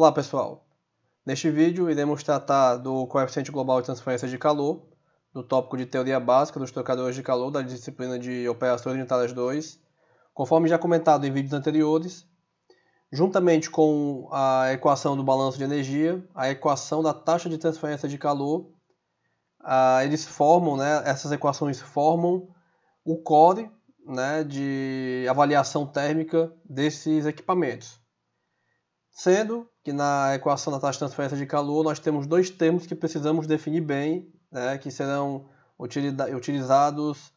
Olá pessoal, neste vídeo iremos tratar do coeficiente global de transferência de calor, do tópico de teoria básica dos trocadores de calor da disciplina de operações unitárias 2, conforme já comentado em vídeos anteriores, juntamente com a equação do balanço de energia, a equação da taxa de transferência de calor, eles formam, né, essas equações formam o core né, de avaliação térmica desses equipamentos sendo que na equação da taxa de transferência de calor nós temos dois termos que precisamos definir bem, né, que serão utilizados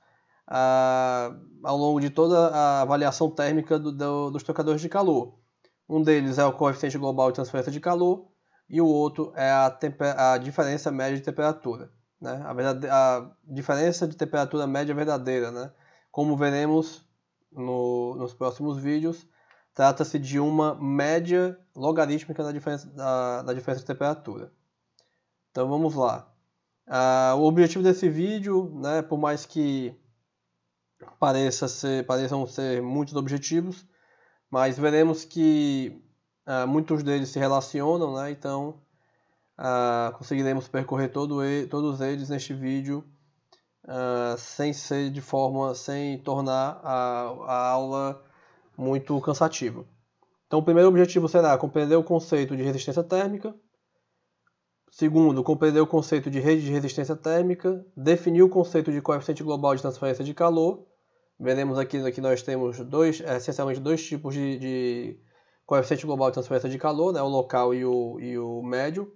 ah, ao longo de toda a avaliação térmica do, do, dos trocadores de calor. Um deles é o coeficiente global de transferência de calor e o outro é a, a diferença média de temperatura. Né? A, a, diferença de temperatura média verdadeira. Né? Como veremos no, nos próximos vídeos, trata-se de uma média logarítmica da diferença, da, da diferença de temperatura. Então vamos lá. Ah, o objetivo desse vídeo, né, por mais que pareça ser, pareçam ser muitos objetivos, mas veremos que ah, muitos deles se relacionam, né, então ah, conseguiremos percorrer todo ele, todos eles neste vídeo ah, sem ser de forma, sem tornar a, a aula muito cansativa. Então, o primeiro objetivo será compreender o conceito de resistência térmica. Segundo, compreender o conceito de rede de resistência térmica, definir o conceito de coeficiente global de transferência de calor. Veremos aqui que nós temos dois, é, essencialmente dois tipos de, de coeficiente global de transferência de calor, né, o local e o, e o médio.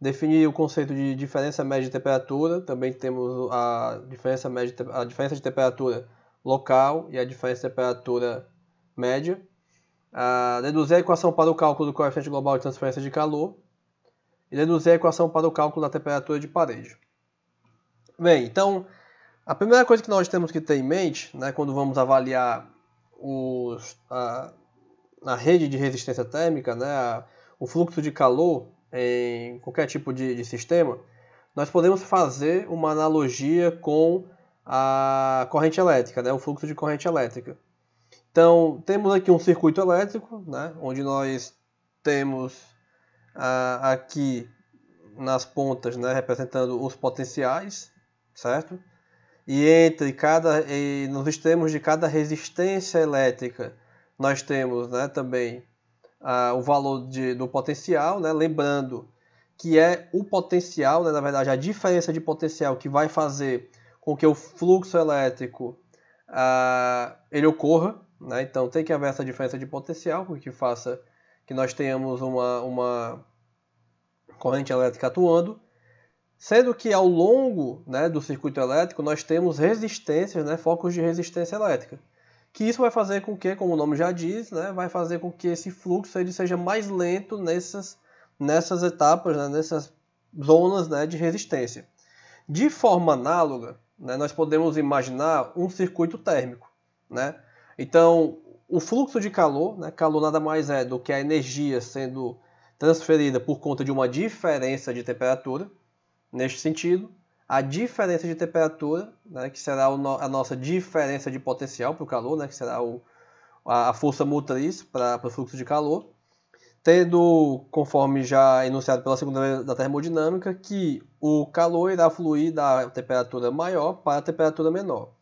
Definir o conceito de diferença média de temperatura, também temos a diferença, média, a diferença de temperatura local e a diferença de temperatura média ah, deduzir a equação para o cálculo do coeficiente global de transferência de calor. E deduzir a equação para o cálculo da temperatura de parede. Bem, então, a primeira coisa que nós temos que ter em mente, né, quando vamos avaliar os, a, a rede de resistência térmica, né, a, o fluxo de calor em qualquer tipo de, de, sistema, nós podemos fazer uma analogia com a corrente elétrica, né, o fluxo de corrente elétrica. Então, temos aqui um circuito elétrico, né, onde nós temos ah, aqui nas pontas, né, representando os potenciais, certo? E entre cada, e nos extremos de cada resistência elétrica, nós temos, né, também ah, o valor de, do potencial, né, lembrando que é o potencial, né, na verdade, a diferença de potencial que vai fazer com que o fluxo elétrico ah, ele ocorra, né? Então tem que haver essa diferença de potencial, que faça que nós tenhamos uma, uma corrente elétrica atuando, sendo que ao longo né, do circuito elétrico nós temos resistências, né, focos de resistência elétrica. Que isso vai fazer com que, como o nome já diz, né, vai fazer com que esse fluxo ele seja mais lento nessas, nessas etapas, né, nessas zonas né, de resistência. De forma análoga, né, nós podemos imaginar um circuito térmico. Né? Então, o fluxo de calor, né, calor nada mais é do que a energia sendo transferida por conta de uma diferença de temperatura. Neste sentido, a diferença de temperatura, né, que será a nossa diferença de potencial para o calor, né, que será o, a, força motriz para o fluxo de calor, tendo, conforme já enunciado pela segunda lei da termodinâmica, que o calor irá fluir da temperatura maior para a temperatura menor.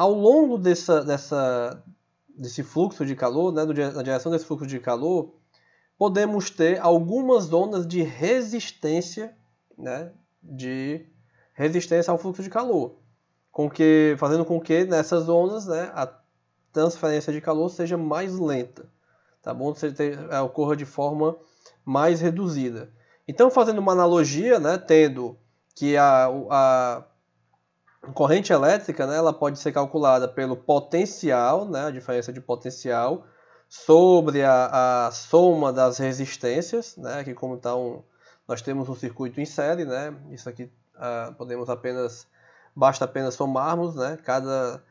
Ao longo dessa, dessa, desse fluxo de calor, né, na direção desse fluxo de calor, podemos ter algumas zonas de resistência, né, de resistência ao fluxo de calor, com que, fazendo com que nessas zonas né, a transferência de calor seja mais lenta, tá bom? É, ocorra de forma mais reduzida. Então, fazendo uma analogia, né, tendo que a, a corrente elétrica, né, ela pode ser calculada pelo potencial, né, a diferença de potencial, sobre a, a soma das resistências, né, que como tá então um, nós temos um circuito em série, né, isso aqui uh, podemos apenas, basta apenas somarmos, né, cada,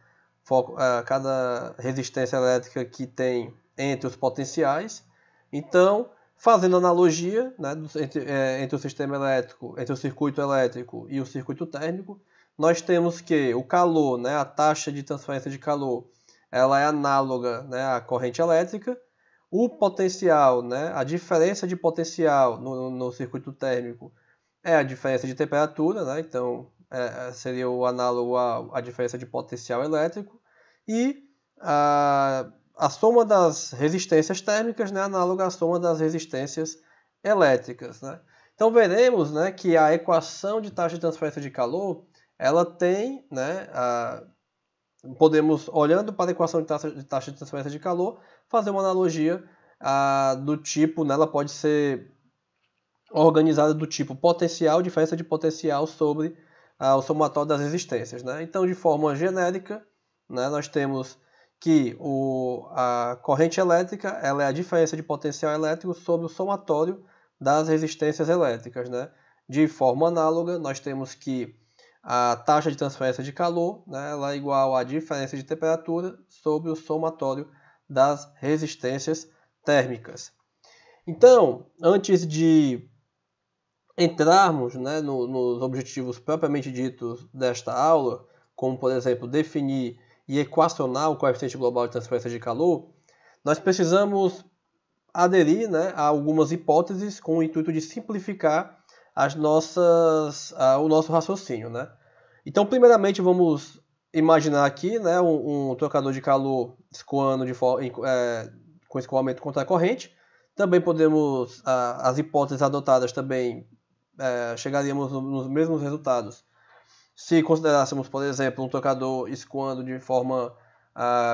foco, uh, cada resistência elétrica que tem entre os potenciais, então fazendo analogia né, entre, eh, entre o sistema elétrico, entre o circuito elétrico e o circuito térmico, nós temos que o calor, né, a taxa de transferência de calor, ela é análoga né, à corrente elétrica. O potencial, né, a diferença de potencial no, no circuito térmico é a diferença de temperatura, né, então é, é, seria o análogo à, à diferença de potencial elétrico. E a, a soma das resistências térmicas, né, análoga à soma das resistências elétricas. Né. Então veremos né, que a equação de taxa de transferência de calor ela tem, né, a, podemos, olhando para a equação de taxa, de taxa de transferência de calor, fazer uma analogia a, do tipo, né, ela pode ser organizada do tipo potencial, diferença de potencial sobre o somatório das resistências. Né? Então, de forma genérica, né, nós temos que o, a corrente elétrica ela é a diferença de potencial elétrico sobre o somatório das resistências elétricas. Né? De forma análoga, nós temos que a taxa de transferência de calor né, ela é igual à diferença de temperatura sobre o somatório das resistências térmicas. Então, antes de entrarmos né, no, nos objetivos propriamente ditos desta aula, como por exemplo definir e equacionar o coeficiente global de transferência de calor, nós precisamos aderir né, a algumas hipóteses com o intuito de simplificar as nossas, o nosso raciocínio, né? Então, primeiramente, vamos imaginar aqui, né, um, um trocador de calor escoando de em, é, com escoamento contra a corrente. Também podemos, as hipóteses adotadas também é, chegaríamos nos mesmos resultados se considerássemos, por exemplo, um trocador escoando de forma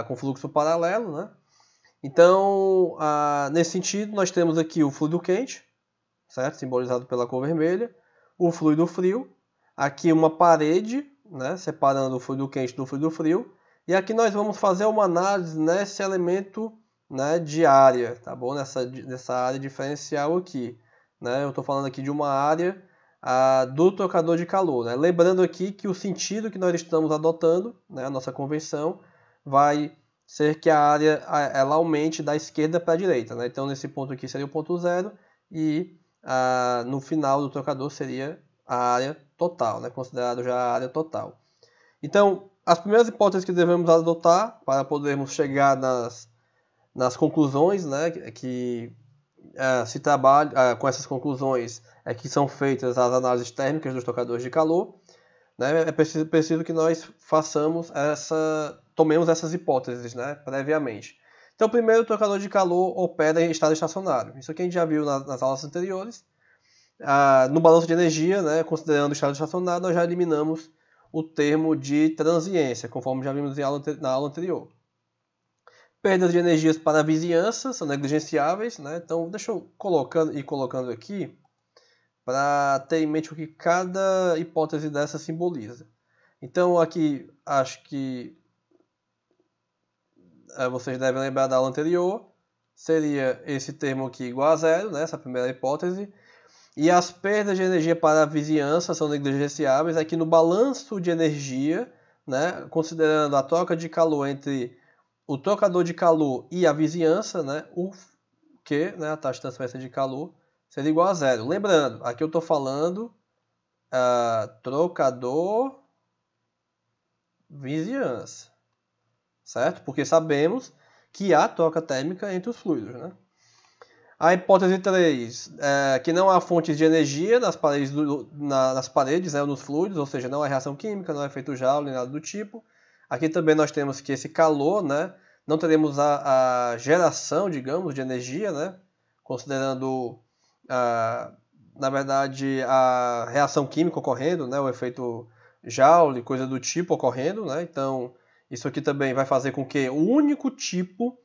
com fluxo paralelo, né? Então, ah, nesse sentido, nós temos aqui o fluido quente, certo? Simbolizado pela cor vermelha. O fluido frio, aqui uma parede, né? Separando o fluido quente do fluido frio. E aqui nós vamos fazer uma análise nesse elemento né, de área, tá bom? Nessa, nessa área diferencial aqui. Né? Eu estou falando aqui de uma área a, do trocador de calor. Né? Lembrando aqui que o sentido que nós estamos adotando, né, a nossa convenção, vai ser que a área ela aumente da esquerda para a direita. Né? Então, nesse ponto aqui seria o ponto zero e ah, no final do trocador seria a área total, né? considerado já a área total. Então, as primeiras hipóteses que devemos adotar para podermos chegar nas, nas conclusões, né? que ah, se trabalha ah, com essas conclusões é que são feitas as análises térmicas dos trocadores de calor, né? é preciso, preciso que nós façamos essa, tomemos essas hipóteses né? previamente. Então, primeiro, o trocador de calor opera em estado estacionário. Isso aqui a gente já viu nas, aulas anteriores. Ah, no balanço de energia, né, considerando o estado estacionário, nós já eliminamos o termo de transiência, conforme já vimos aula, na aula anterior. Perdas de energias para a vizinhança são negligenciáveis, né? então deixa eu colocando, ir colocando aqui para ter em mente o que cada hipótese dessa simboliza. Então aqui acho que vocês devem lembrar da aula anterior, seria esse termo aqui igual a zero, né, essa primeira hipótese. E as perdas de energia para a vizinhança são negligenciáveis. Aqui no balanço de energia, né, considerando a troca de calor entre o trocador de calor e a vizinhança, né, o q né, a taxa de transferência de calor, seria igual a zero. Lembrando, aqui eu estou falando uh, trocador vizinhança certo? Porque sabemos que há troca térmica entre os fluidos, né? A hipótese 3, é, que não há fontes de energia nas paredes, do, na, nas paredes né, ou nos fluidos, ou seja, não há reação química, não há efeito Joule, nada do tipo. Aqui também nós temos que esse calor, né, não teremos a, a geração, digamos, de energia, né, considerando, a, na verdade, a reação química ocorrendo, né, o efeito Joule, coisa do tipo ocorrendo. Né, então, isso aqui também vai fazer com que o único tipo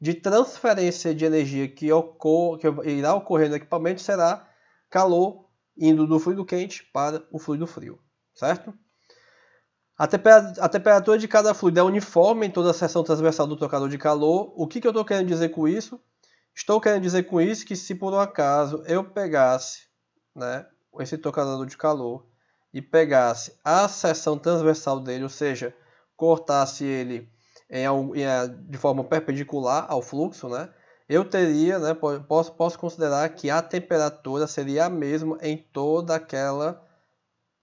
de transferência de energia que, ocor que irá ocorrer no equipamento será calor indo do fluido quente para o fluido frio, certo? A, temper a temperatura de cada fluido é uniforme em toda a seção transversal do trocador de calor. O que, que eu estou querendo dizer com isso? Estou querendo dizer com isso que se por um acaso eu pegasse né, esse trocador de calor e pegasse a seção transversal dele, ou seja, cortasse ele em, eh, de forma perpendicular ao fluxo, né, eu teria, né, posso, posso considerar que a temperatura seria a mesma em toda aquela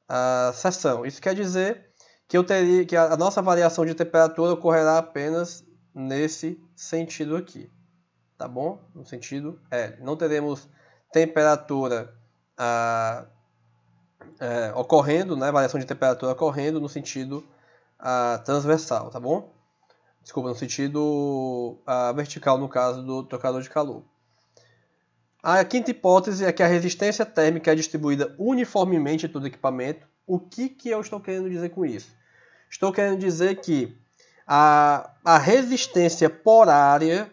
uh, ah, seção. Isso quer dizer que, eu teria, que a, a nossa variação de temperatura ocorrerá apenas nesse sentido aqui, tá bom? No sentido L. Não teremos temperatura uh, ocorrendo, né, variação de temperatura ocorrendo no sentido uh, transversal, tá bom? Desculpa, no sentido uh, vertical, no caso do trocador de calor. A quinta hipótese é que a resistência térmica é distribuída uniformemente em todo o equipamento. O que, que eu estou querendo dizer com isso? Estou querendo dizer que a, a resistência por área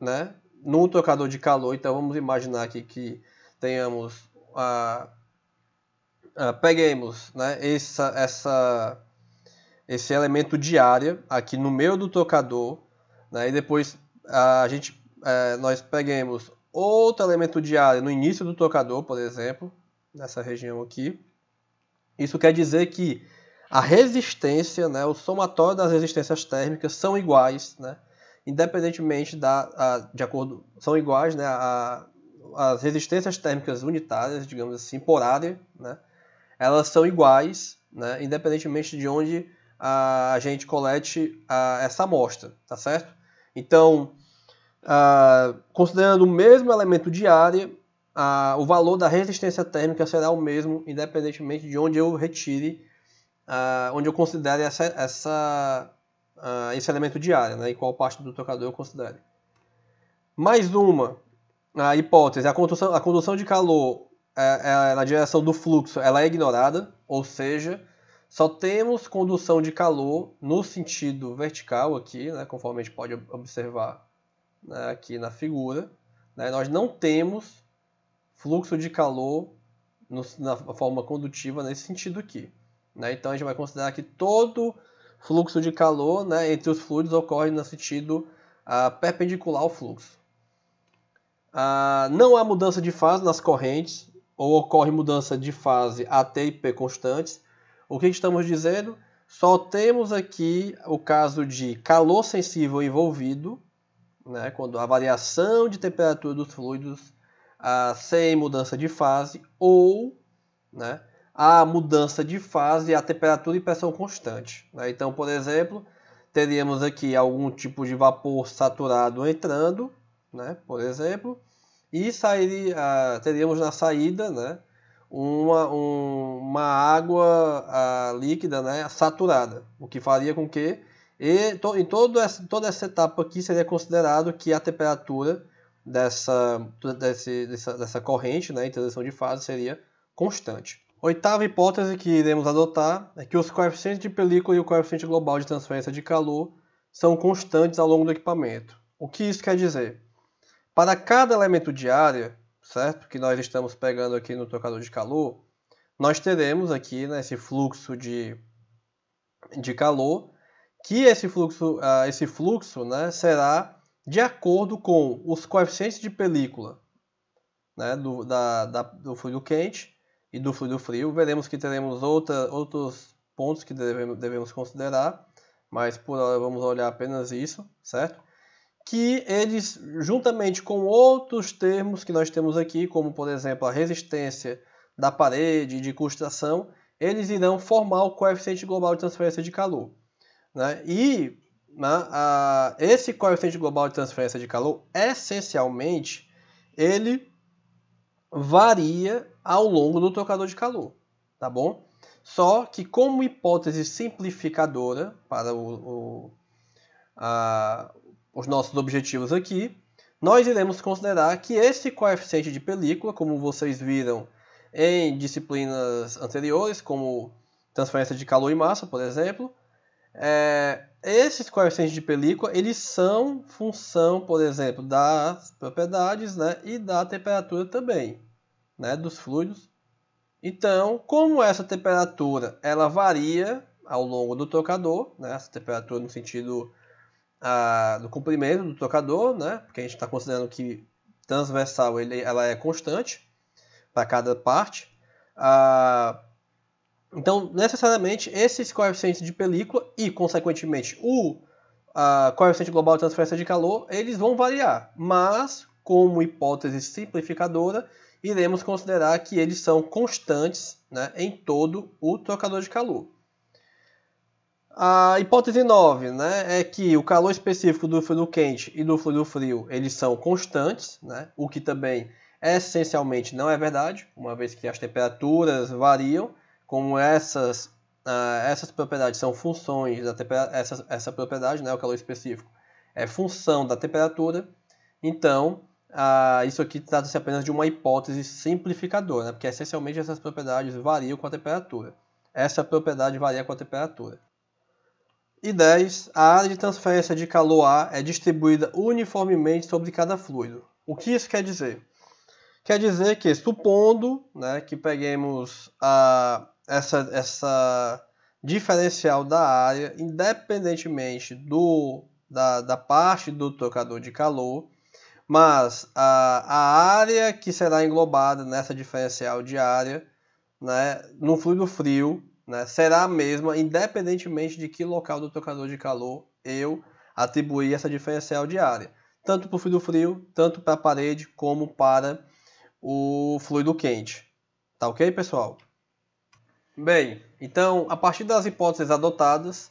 né, no trocador de calor, então vamos imaginar aqui que tenhamos a peguemos né, essa, essa esse elemento de área aqui no meio do tocador, né? e depois a gente, é, nós peguemos outro elemento de área no início do tocador, por exemplo, nessa região aqui. Isso quer dizer que a resistência, né, o somatório das resistências térmicas são iguais, né, independentemente da, a, de acordo, são iguais, né, a, as resistências térmicas unitárias, digamos assim, por área, né, elas são iguais, né, independentemente de onde a gente colete a, essa amostra, tá certo? Então, a, considerando o mesmo elemento de área, a, o valor da resistência térmica será o mesmo, independentemente de onde eu retire, onde eu considere essa, essa esse elemento de área, né, e qual parte do trocador eu considere. Mais uma a hipótese, a condução, a condução de calor é, é, na direção do fluxo ela é ignorada, ou seja, só temos condução de calor no sentido vertical aqui, né, conforme a gente pode observar né, aqui na figura. Né, nós não temos fluxo de calor no, na forma condutiva nesse sentido aqui. Né? Então a gente vai considerar que todo fluxo de calor né, entre os fluidos ocorre no sentido ah, perpendicular ao fluxo. Ah, não há mudança de fase nas correntes, ou ocorre mudança de fase AT e P constantes, o que estamos dizendo? Só temos aqui o caso de calor sensível envolvido, né, quando a variação de temperatura dos fluidos ah, sem mudança de fase, ou né, a mudança de fase a temperatura e pressão constante. Né? Então, por exemplo, teríamos aqui algum tipo de vapor saturado entrando, né, por exemplo, e sairia, ah, teríamos na saída né, uma, um, uma água a, ah, líquida né, saturada, o que faria com que e to, em todo essa, toda essa etapa aqui seria considerado que a temperatura dessa, desse, dessa, dessa corrente, né, transição de fase, seria constante. Oitava hipótese que iremos adotar é que os coeficientes de película e o coeficiente global de transferência de calor são constantes ao longo do equipamento. O que isso quer dizer? Para cada elemento de área, certo? Que nós estamos pegando aqui no trocador de calor, nós teremos aqui né, esse fluxo de, de calor, que esse fluxo, uh, esse fluxo né, será de acordo com os coeficientes de película né, do, da, da, do fluido quente e do fluido frio. Veremos que teremos outra, outros pontos que devemos, devemos considerar, mas por hora vamos olhar apenas isso, certo? que eles, juntamente com outros termos que nós temos aqui, como por exemplo a resistência da parede de custação, eles irão formar o coeficiente global de transferência de calor. Né? E né, a, esse coeficiente global de transferência de calor, essencialmente, ele varia ao longo do trocador de calor, tá bom? Só que como hipótese simplificadora para o, o, a, os nossos objetivos aqui, nós iremos considerar que esse coeficiente de película, como vocês viram em disciplinas anteriores, como transferência de calor e massa, por exemplo, é, esses coeficientes de película eles são função, por exemplo, das propriedades né, e da temperatura também, né, dos fluidos. Então, como essa temperatura ela varia ao longo do trocador, né, essa temperatura no sentido a, do comprimento do trocador, né? Porque a gente está considerando que transversal ele, ela é constante para cada parte. então, necessariamente, esses coeficientes de película e, consequentemente, o coeficiente global de transferência de calor, eles vão variar. Mas, como hipótese simplificadora, iremos considerar que eles são constantes né, em todo o trocador de calor. A hipótese 9 né, é que o calor específico do fluido quente e do fluido frio eles são constantes, né, o que também essencialmente não é verdade, uma vez que as temperaturas variam, como essas, uh, essas propriedades são funções da essa, essa propriedade, né, o calor específico, é função da temperatura, então uh, isso aqui trata-se apenas de uma hipótese simplificadora, né, porque essencialmente essas propriedades variam com a temperatura. Essa propriedade varia com a temperatura. E 10. A área de transferência de calor A é distribuída uniformemente sobre cada fluido. O que isso quer dizer? Quer dizer que, supondo né, que peguemos a, essa, essa diferencial da área, independentemente do, da, da parte do trocador de calor, mas a, a área que será englobada nessa diferencial de área né, no fluido frio né, será a mesma, independentemente de que local do trocador de calor eu atribuir essa diferencial de área, tanto para o fluido frio, tanto para a parede, como para o fluido quente. Tá ok, pessoal? Bem, então, a partir das hipóteses adotadas,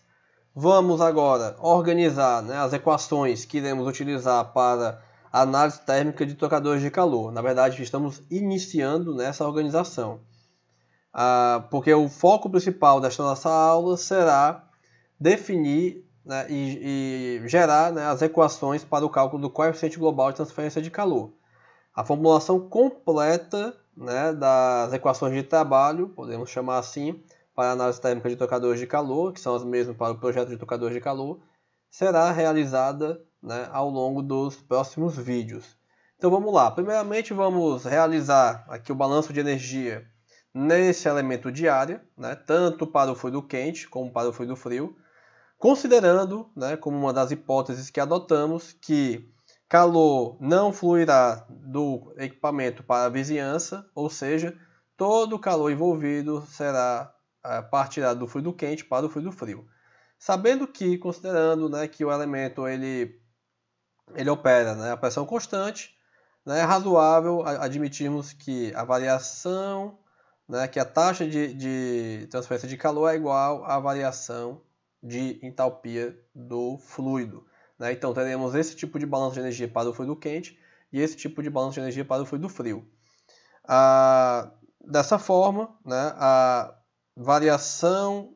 vamos agora organizar né, as equações que iremos utilizar para análise térmica de trocadores de calor. Na verdade, estamos iniciando nessa organização. Ah, porque o foco principal desta nossa aula será definir né, e, e, gerar né, as equações para o cálculo do coeficiente global de transferência de calor. A formulação completa né, das equações de trabalho, podemos chamar assim, para a análise térmica de trocadores de calor, que são as mesmas para o projeto de trocadores de calor, será realizada né, ao longo dos próximos vídeos. Então vamos lá. Primeiramente vamos realizar aqui o balanço de energia nesse elemento diário, né, tanto para o fluido quente como para o fluido frio, considerando, né, como uma das hipóteses que adotamos, que calor não fluirá do equipamento para a vizinhança, ou seja, todo o calor envolvido será é, partirá do fluido quente para o fluido frio. Sabendo que, considerando né, que o elemento ele, ele opera né, a pressão constante, né, é razoável admitirmos que a variação né, que a taxa de, de transferência de calor é igual à variação de entalpia do fluido. Né? Então teremos esse tipo de balanço de energia para o fluido quente e esse tipo de balanço de energia para o fluido frio. Ah, dessa forma, né, a variação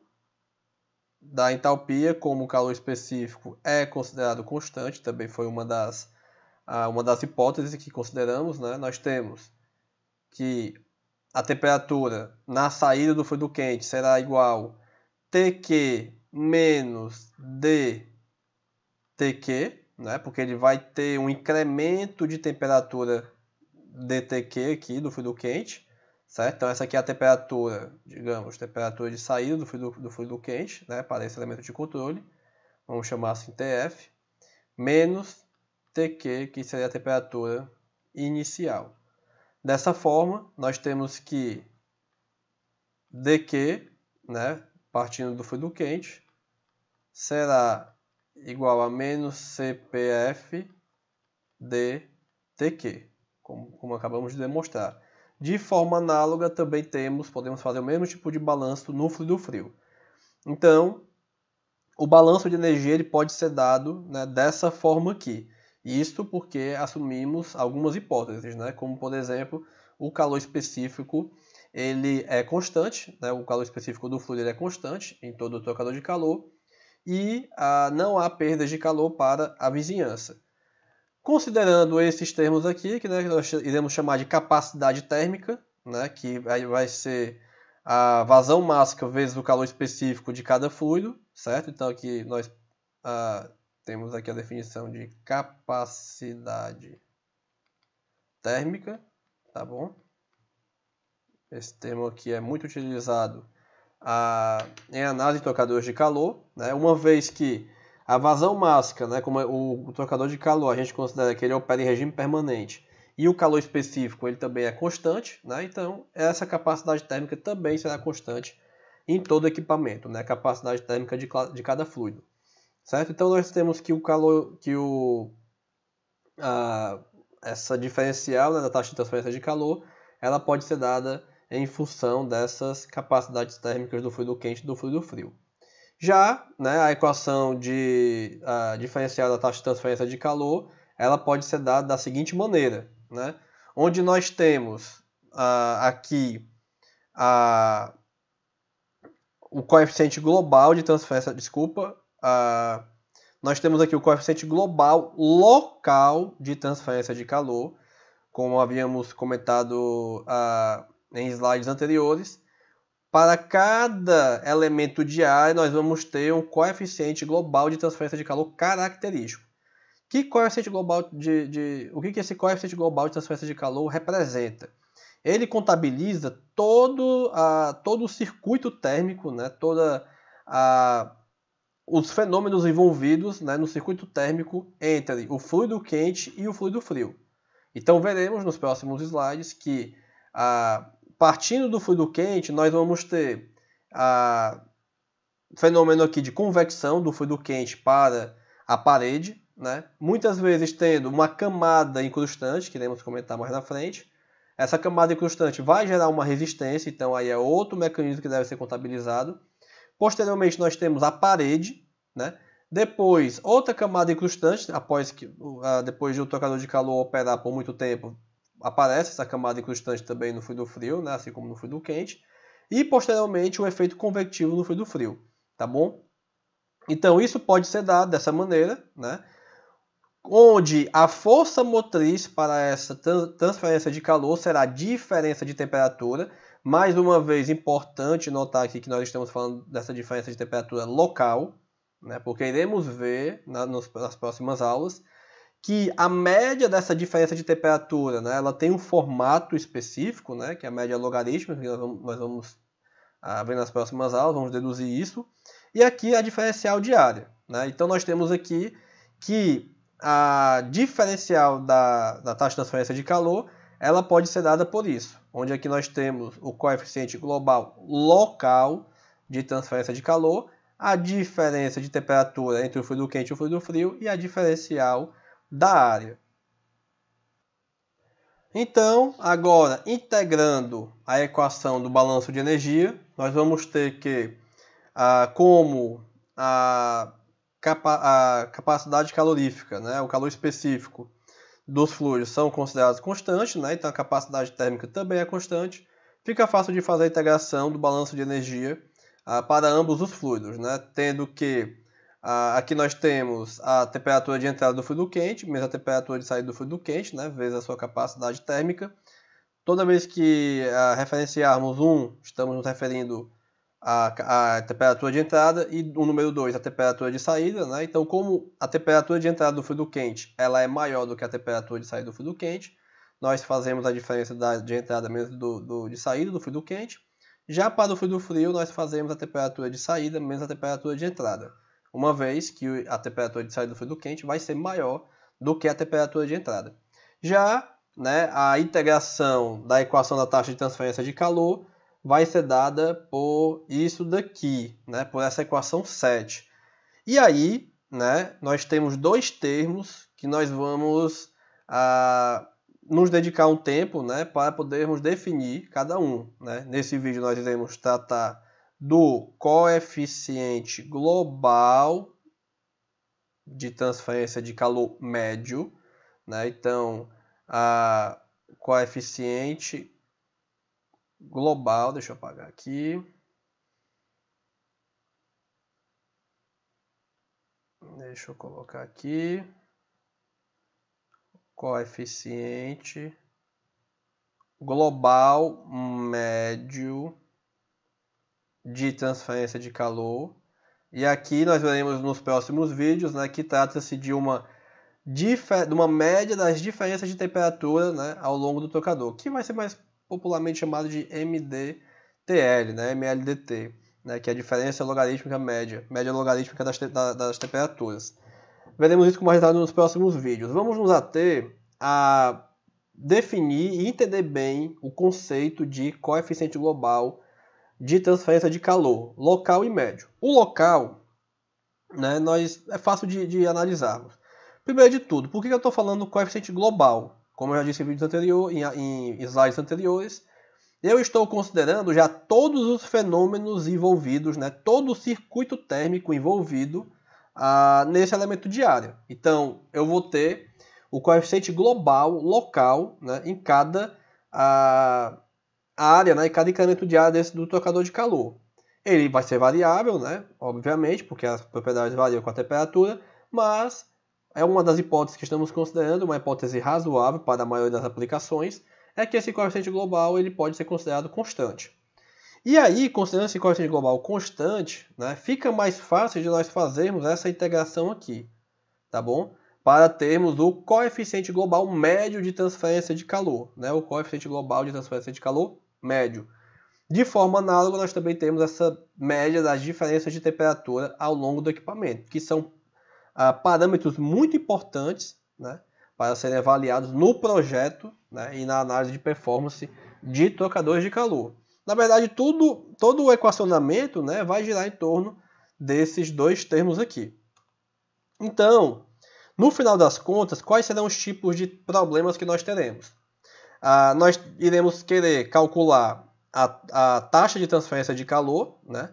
da entalpia como calor específico é considerado constante, também foi uma das, ah, uma das hipóteses que consideramos. Né? Nós temos que a temperatura na saída do fluido quente será igual TQ menos DTQ, né? porque ele vai ter um incremento de temperatura DTQ aqui do fluido quente, certo? Então essa aqui é a temperatura, digamos, temperatura de saída do fluido, do fluido quente, né? para esse elemento de controle, vamos chamar assim TF, menos TQ, que seria a temperatura inicial. Dessa forma, nós temos que dq, né, partindo do fluido quente, será igual a menos CPF dTq, como, como acabamos de demonstrar. De forma análoga, também temos, podemos fazer o mesmo tipo de balanço no fluido frio. Então, o balanço de energia ele pode ser dado né, dessa forma aqui. Isto porque assumimos algumas hipóteses, né? como por exemplo, o calor específico ele é constante, né? o calor específico do fluido é constante em todo o trocador de calor e ah, não há perdas de calor para a vizinhança. Considerando esses termos aqui, que né, nós iremos chamar de capacidade térmica, né, que vai ser a vazão máxima vezes o calor específico de cada fluido, certo? Então aqui nós ah, temos aqui a definição de capacidade térmica, tá bom? Esse termo aqui é muito utilizado a, em análise de trocadores de calor, né? uma vez que a vazão máxima, né, como é o, o trocador de calor, a gente considera que ele opera em regime permanente, e o calor específico ele também é constante, né? então essa capacidade térmica também será constante em todo equipamento, né? a capacidade térmica de, de cada fluido. Certo? Então nós temos que o calor, que o a, essa diferencial né, da taxa de transferência de calor, ela pode ser dada em função dessas capacidades térmicas do fluido quente e do fluido frio. Já né, a equação de a diferencial da taxa de transferência de calor, ela pode ser dada da seguinte maneira, né? onde nós temos aqui a, o coeficiente global de transferência, desculpa, Uh, nós temos aqui o coeficiente global local de transferência de calor, como havíamos comentado uh, em slides anteriores. Para cada elemento de ar nós vamos ter um coeficiente global de transferência de calor característico. Que coeficiente global de, de o que, que esse coeficiente global de transferência de calor representa? Ele contabiliza todo, a, ah, todo o circuito térmico, né? toda a os fenômenos envolvidos né, no circuito térmico entre o fluido quente e o fluido frio. Então veremos nos próximos slides que ah, partindo do fluido quente nós vamos ter ah, fenômeno aqui de convecção do fluido quente para a parede, né? muitas vezes tendo uma camada incrustante, que iremos comentar mais na frente. Essa camada incrustante vai gerar uma resistência, então aí é outro mecanismo que deve ser contabilizado. Posteriormente, nós temos a parede, né? Depois, outra camada incrustante, após que, depois de o trocador de calor operar por muito tempo, aparece essa camada incrustante também no fluido frio, né? assim como no fluido quente. E, posteriormente, o um efeito convectivo no fluido frio, tá bom? Então, isso pode ser dado dessa maneira, né? onde a força motriz para essa transferência de calor será a diferença de temperatura, mais uma vez, importante notar aqui que nós estamos falando dessa diferença de temperatura local, né, porque iremos ver na, nos, nas próximas aulas que a média dessa diferença de temperatura né, ela tem um formato específico, né, que é a média logarítmica, que nós vamos, nós vamos ah, ver nas próximas aulas, vamos deduzir isso. E aqui a diferencial diária. Né? Então nós temos aqui que a diferencial da, da taxa de transferência de calor ela pode ser dada por isso onde aqui nós temos o coeficiente global local de transferência de calor, a diferença de temperatura entre o fluido quente e o fluido frio e a diferencial da área. Então, agora integrando a equação do balanço de energia, nós vamos ter que, ah, como a, capa a capacidade calorífica, né, o calor específico, dos fluidos são considerados constantes, né? então a capacidade térmica também é constante, fica fácil de fazer a integração do balanço de energia ah, para ambos os fluidos, né? tendo que ah, aqui nós temos a temperatura de entrada do fluido quente, menos a temperatura de saída do fluido quente, né? vezes a sua capacidade térmica. Toda vez que ah, referenciarmos um, estamos nos referindo a, a temperatura de entrada e o número 2, a temperatura de saída, né? Então, como a temperatura de entrada do fluido quente ela é maior do que a temperatura de saída do fluido quente, nós fazemos a diferença da, de entrada menos do, do, de saída do fluido quente. Já para o fluido frio, nós fazemos a temperatura de saída menos a temperatura de entrada, uma vez que a temperatura de saída do fluido quente vai ser maior do que a temperatura de entrada. Já né, a integração da equação da taxa de transferência de calor vai ser dada por isso daqui, né, por essa equação 7. E aí, né, nós temos dois termos que nós vamos ah, nos dedicar um tempo né, para podermos definir cada um. Né? Nesse vídeo nós iremos tratar do coeficiente global de transferência de calor médio. Né? Então, a coeficiente global, deixa eu apagar aqui. Deixa eu colocar aqui. Coeficiente global médio de transferência de calor. E aqui nós veremos nos próximos vídeos né, que trata-se de uma, de uma média das diferenças de temperatura né, ao longo do trocador, que vai ser mais popularmente chamado de MDTL, né, MLDT, né, que é a diferença logarítmica média, média logarítmica das, te da, das temperaturas. Veremos isso com mais detalhes nos próximos vídeos. Vamos nos ater a definir e entender bem o conceito de coeficiente global de transferência de calor, local e médio. O local né, nós, é fácil de, de analisarmos. Primeiro de tudo, por que eu estou falando coeficiente global? Como eu já disse em vídeos anteriores, em, em slides anteriores, eu estou considerando já todos os fenômenos envolvidos, né, todo o circuito térmico envolvido ah, nesse elemento diário. Então, eu vou ter o coeficiente global local né, em cada ah, área, né, em cada de diário desse, do trocador de calor. Ele vai ser variável, né, obviamente, porque as propriedades variam com a temperatura, mas é uma das hipóteses que estamos considerando, uma hipótese razoável para a maioria das aplicações, é que esse coeficiente global ele pode ser considerado constante. E aí, considerando esse coeficiente global constante, né, fica mais fácil de nós fazermos essa integração aqui, tá bom? Para termos o coeficiente global médio de transferência de calor, né, o coeficiente global de transferência de calor médio. De forma análoga, nós também temos essa média das diferenças de temperatura ao longo do equipamento, que são parâmetros muito importantes né, para serem avaliados no projeto né, e na análise de performance de trocadores de calor. Na verdade, tudo, todo o equacionamento né, vai girar em torno desses dois termos aqui. Então, no final das contas, quais serão os tipos de problemas que nós teremos? Ah, nós iremos querer calcular a, a taxa de transferência de calor, né?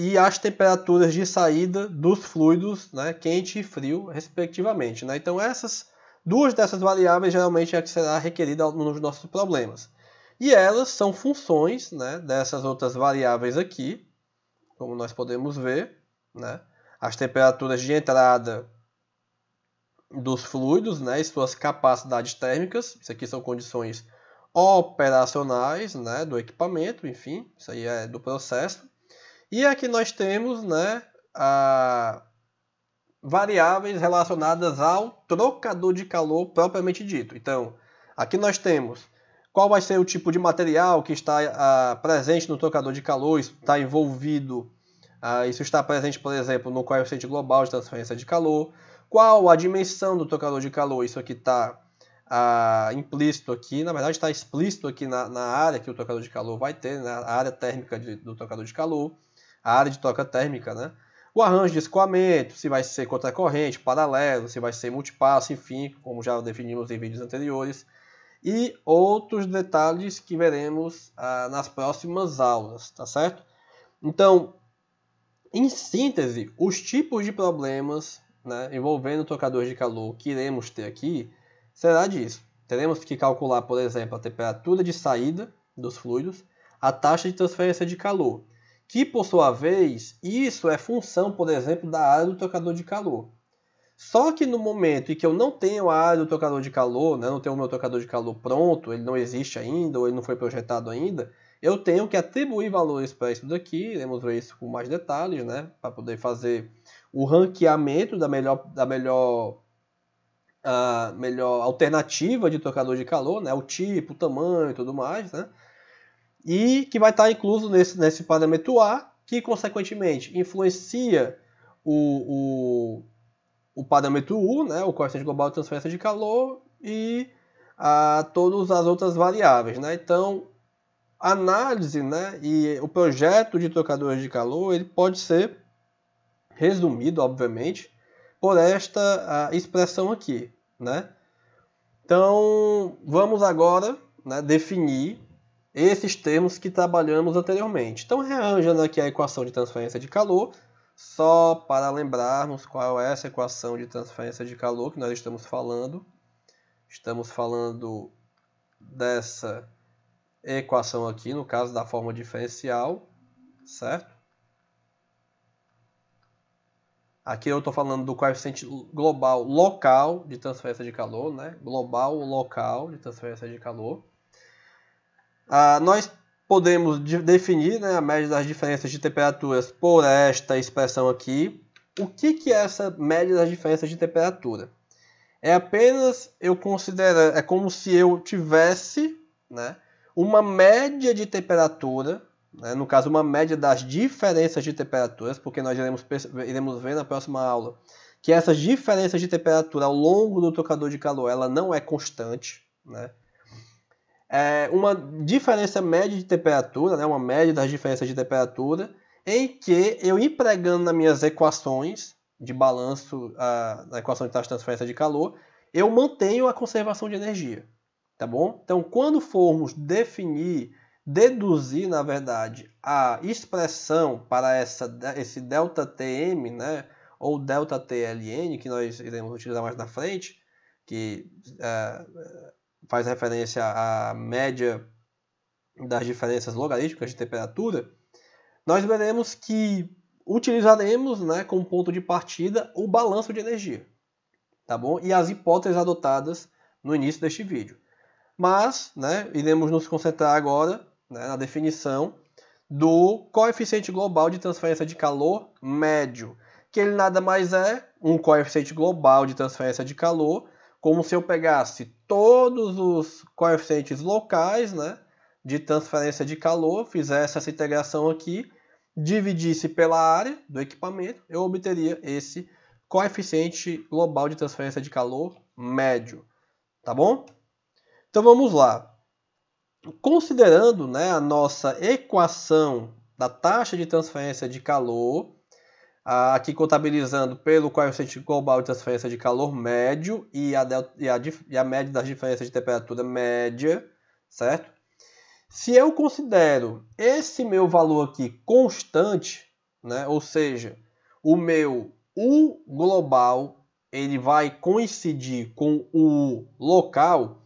e as temperaturas de saída dos fluidos, né, quente e frio, respectivamente. Né? Então essas duas dessas variáveis geralmente é que será requerida nos nossos problemas. E elas são funções né, dessas outras variáveis aqui, como nós podemos ver, né? as temperaturas de entrada dos fluidos né, e suas capacidades térmicas, isso aqui são condições operacionais né, do equipamento, enfim, isso aí é do processo e aqui nós temos né, a variáveis relacionadas ao trocador de calor propriamente dito. Então, aqui nós temos qual vai ser o tipo de material que está a, ah, presente no trocador de calor, está envolvido, a, ah, isso está presente, por exemplo, no coeficiente global de transferência de calor, qual a dimensão do trocador de calor, isso aqui está ah, implícito aqui, na verdade está explícito aqui na, na, área que o trocador de calor vai ter, na né, área térmica de, do trocador de calor, área de troca térmica, né? O arranjo de escoamento, se vai ser contra corrente, paralelo, se vai ser multipasso, enfim, como já definimos em vídeos anteriores, e outros detalhes que veremos ah, nas próximas aulas, tá certo? Então, em síntese, os tipos de problemas né, envolvendo trocadores de calor que iremos ter aqui será disso. Teremos que calcular, por exemplo, a temperatura de saída dos fluidos, a taxa de transferência de calor, que por sua vez, isso é função, por exemplo, da área do trocador de calor. Só que no momento em que eu não tenho a área do trocador de calor, né, não tenho o meu trocador de calor pronto, ele não existe ainda, ou ele não foi projetado ainda, eu tenho que atribuir valores para isso daqui, iremos ver isso com mais detalhes, né, para poder fazer o ranqueamento da melhor, da melhor, a ah, melhor alternativa de trocador de calor, né, o tipo, o tamanho e tudo mais, né, e que vai estar incluso nesse, nesse parâmetro A, que consequentemente influencia o, o, o parâmetro U, né, o coeficiente global de transferência de calor, e a, todas as outras variáveis. Né? Então, a análise né, e o projeto de trocadores de calor ele pode ser resumido, obviamente, por esta expressão aqui. Né? Então, vamos agora né, definir esses termos que trabalhamos anteriormente. Então, rearranjando aqui a equação de transferência de calor, só para lembrarmos qual é essa equação de transferência de calor que nós estamos falando. Estamos falando dessa equação aqui, no caso da forma diferencial, certo? Aqui eu estou falando do coeficiente global local de transferência de calor, né? Global local de transferência de calor. Ah, nós podemos de definir né, a média das diferenças de temperaturas por esta expressão aqui. O que, que é essa média das diferenças de temperatura? É apenas eu considerar, é como se eu tivesse né, uma média de temperatura, né, no caso, uma média das diferenças de temperaturas, porque nós iremos, iremos ver na próxima aula que essas diferenças de temperatura ao longo do trocador de calor ela não é constante. Né? é, uma diferença média de temperatura, né, uma média das diferenças de temperatura, em que eu empregando nas minhas equações de balanço, a, na equação de taxa de transferência de calor, eu mantenho a conservação de energia. Tá bom? Então, quando formos definir, deduzir, na verdade, a expressão para essa, esse ΔTM, né, ou ΔTLN, que nós iremos utilizar mais na frente, que uh, faz referência à média das diferenças logarítmicas de temperatura, nós veremos que utilizaremos né, como ponto de partida o balanço de energia, tá bom? E as hipóteses adotadas no início deste vídeo. Mas, né, iremos nos concentrar agora né, na definição do coeficiente global de transferência de calor médio, que ele nada mais é um coeficiente global de transferência de calor como se eu pegasse todos os coeficientes locais né, de transferência de calor, fizesse essa integração aqui, dividisse pela área do equipamento, eu obteria esse coeficiente global de transferência de calor médio. Tá bom? Então vamos lá. Considerando né, a nossa equação da taxa de transferência de calor, aqui contabilizando pelo coeficiente global de transferência de calor médio e a, delta, e a, e a média das diferenças de temperatura média, certo? Se eu considero esse meu valor aqui constante, né, ou seja, o meu U global ele vai coincidir com o U local,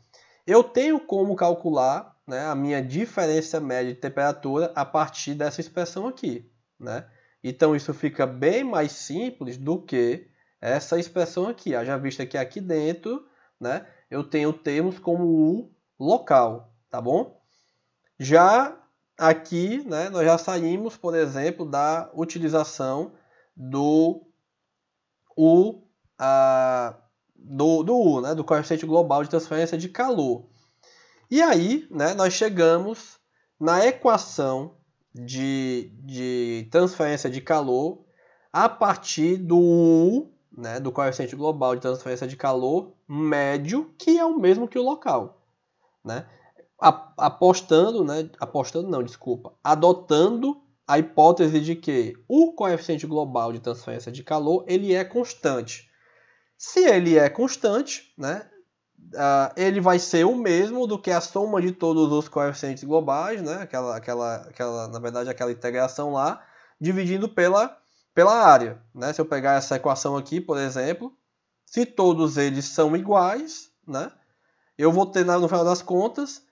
eu tenho como calcular né, a minha diferença média de temperatura a partir dessa expressão aqui. Né? Então isso fica bem mais simples do que essa expressão aqui. Haja vista que aqui dentro né, eu tenho termos como o local, tá bom? Já aqui né, nós já saímos, por exemplo, da utilização do U, a, do, do U, né, do coeficiente global de transferência de calor. E aí né, nós chegamos na equação de, de transferência de calor a partir do 1, né, do coeficiente global de transferência de calor médio, que é o mesmo que o local. Né? A, apostando, né, apostando não, desculpa, adotando a hipótese de que o coeficiente global de transferência de calor ele é constante. Se ele é constante, né, uh, ele vai ser o mesmo do que a soma de todos os coeficientes globais, né? Aquela, aquela, aquela, na verdade, aquela integração lá, dividindo pela, pela área, né? Se eu pegar essa equação aqui, por exemplo, se todos eles são iguais, né? Eu vou ter, no final das contas,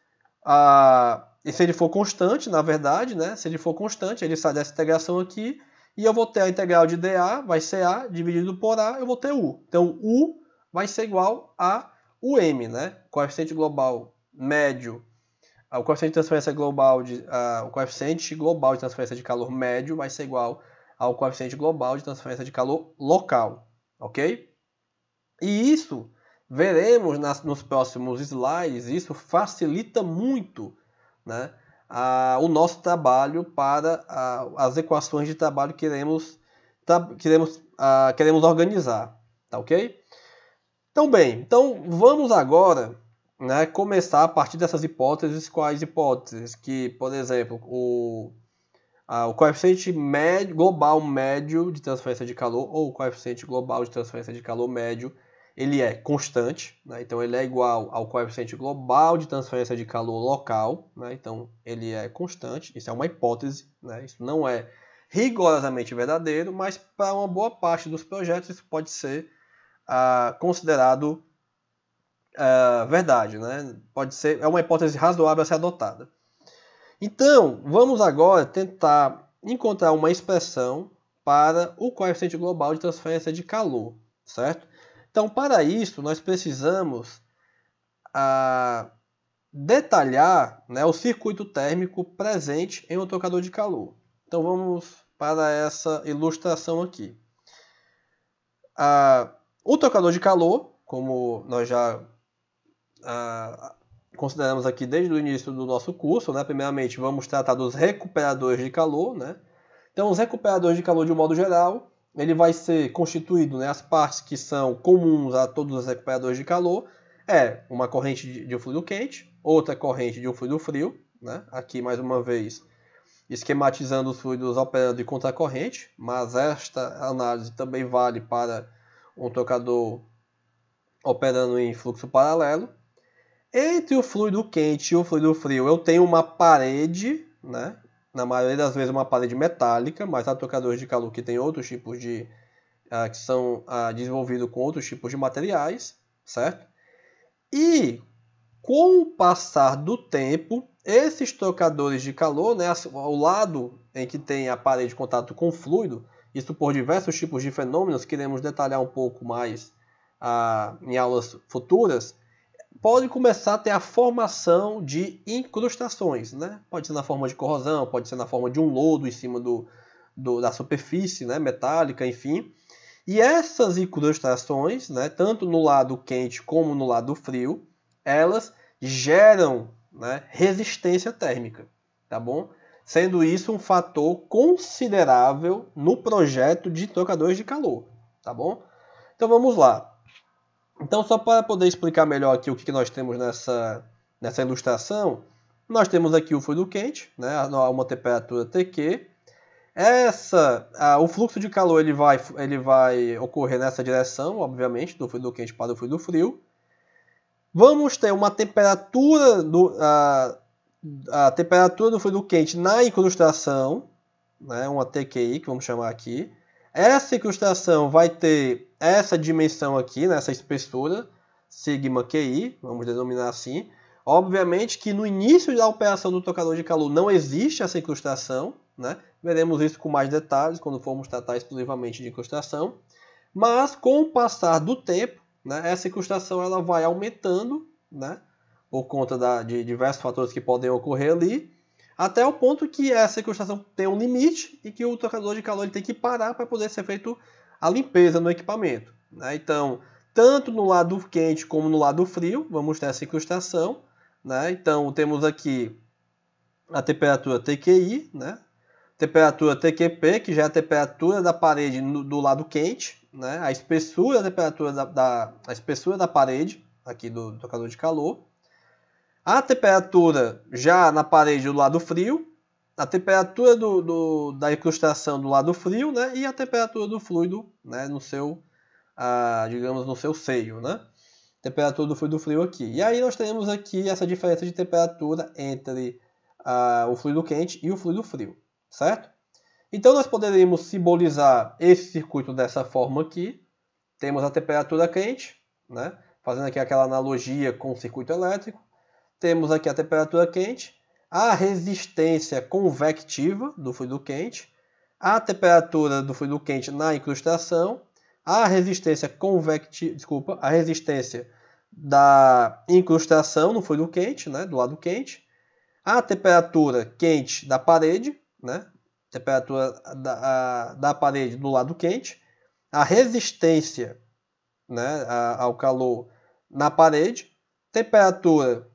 a, e se ele for constante, na verdade, né? Se ele for constante, ele sai dessa integração aqui, e eu vou ter a integral de dA, vai ser A, dividido por A, eu vou ter U. Então, U vai ser igual a o M, né? Coeficiente global médio, ah, o coeficiente de transferência global de, uh, o coeficiente global de transferência de calor médio vai ser igual ao coeficiente global de transferência de calor local, ok? E isso veremos nas, nos próximos slides, isso facilita muito, né? o nosso trabalho para as equações de trabalho que tra queremos, ah, queremos organizar, tá ok? Então, bem, então vamos agora né, começar a partir dessas hipóteses. Quais hipóteses? Que, por exemplo, o, a, o coeficiente médio, global médio de transferência de calor ou o coeficiente global de transferência de calor médio ele é constante, né, então ele é igual ao coeficiente global de transferência de calor local, né, então ele é constante. Isso é uma hipótese, né? isso não é rigorosamente verdadeiro, mas para uma boa parte dos projetos isso pode ser considerado é, verdade, né? Pode ser, é uma hipótese razoável a ser adotada. Então, vamos agora tentar encontrar uma expressão para o coeficiente global de transferência de calor, certo? Então, para isso, nós precisamos detalhar né, o circuito térmico presente em um trocador de calor. Então, vamos para essa ilustração aqui. Ah, o trocador de calor, como nós já ah, consideramos aqui desde o início do nosso curso, né? primeiramente vamos tratar dos recuperadores de calor. Né? Então, os recuperadores de calor, de um modo geral, ele vai ser constituído, né, as partes que são comuns a todos os recuperadores de calor, é uma corrente de um fluido quente, outra corrente de um fluido frio, né? aqui mais uma vez esquematizando os fluidos operando em contracorrente, mas esta análise também vale para um tocador operando em fluxo paralelo. Entre o fluido quente e o fluido frio, eu tenho uma parede, né? na maioria das vezes uma parede metálica, mas há tocadores de calor que têm outros tipos de. Uh, que são uh, desenvolvidos com outros tipos de materiais, certo? E com o passar do tempo, esses tocadores de calor, né, o lado em que tem a parede de contato com o fluido, isso por diversos tipos de fenômenos que iremos detalhar um pouco mais ah, em aulas futuras, pode começar a ter a formação de incrustações, né? Pode ser na forma de corrosão, pode ser na forma de um lodo em cima do, do da superfície né? metálica, enfim. E essas incrustações, né? tanto no lado quente como no lado frio, elas geram né? resistência térmica, tá bom? sendo isso um fator considerável no projeto de trocadores de calor, tá bom? Então vamos lá. Então só para poder explicar melhor aqui o que nós temos nessa, nessa ilustração, nós temos aqui o fluido quente, né, a uma temperatura TQ. Essa, a, o fluxo de calor ele vai, ele vai ocorrer nessa direção, obviamente, do fluido quente para o fluido frio. Vamos ter uma temperatura do, a, a temperatura do fluido quente na incrustação, né, uma TQI que vamos chamar aqui. Essa incrustação vai ter essa dimensão aqui, né, essa espessura, sigma QI, vamos denominar assim. Obviamente que no início da operação do tocador de calor não existe essa incrustação, né? veremos isso com mais detalhes quando formos tratar exclusivamente de incrustação. Mas com o passar do tempo, né, essa incrustação ela vai aumentando, né? por conta da, de diversos fatores que podem ocorrer ali, até o ponto que essa sequestração tem um limite e que o trocador de calor ele tem que parar para poder ser feito a limpeza no equipamento. Né? Então, tanto no lado quente como no lado frio, vamos ter essa sequestração. Né? Então, temos aqui a temperatura TQI, né? temperatura TQP, que já é a temperatura da parede no, do lado quente, né? a espessura da temperatura da, da a espessura da parede, aqui do, do trocador de calor, a temperatura já na parede do lado frio, a temperatura do, do, da incrustação do lado frio né, e a temperatura do fluido né, no seu, ah, digamos, no seu seio. Né? Temperatura do fluido frio aqui. E aí nós temos aqui essa diferença de temperatura entre ah, o fluido quente e o fluido frio, certo? Então nós poderíamos simbolizar esse circuito dessa forma aqui. Temos a temperatura quente, né? fazendo aqui aquela analogia com o circuito elétrico. Temos aqui a temperatura quente, a resistência convectiva do fluido quente, a temperatura do fluido quente na incrustação, a resistência convectiva, desculpa, a resistência da incrustação no fluido quente, né, do lado quente, a temperatura quente da parede, né, temperatura da, a, da parede do lado quente, a resistência né, a, ao calor na parede, temperatura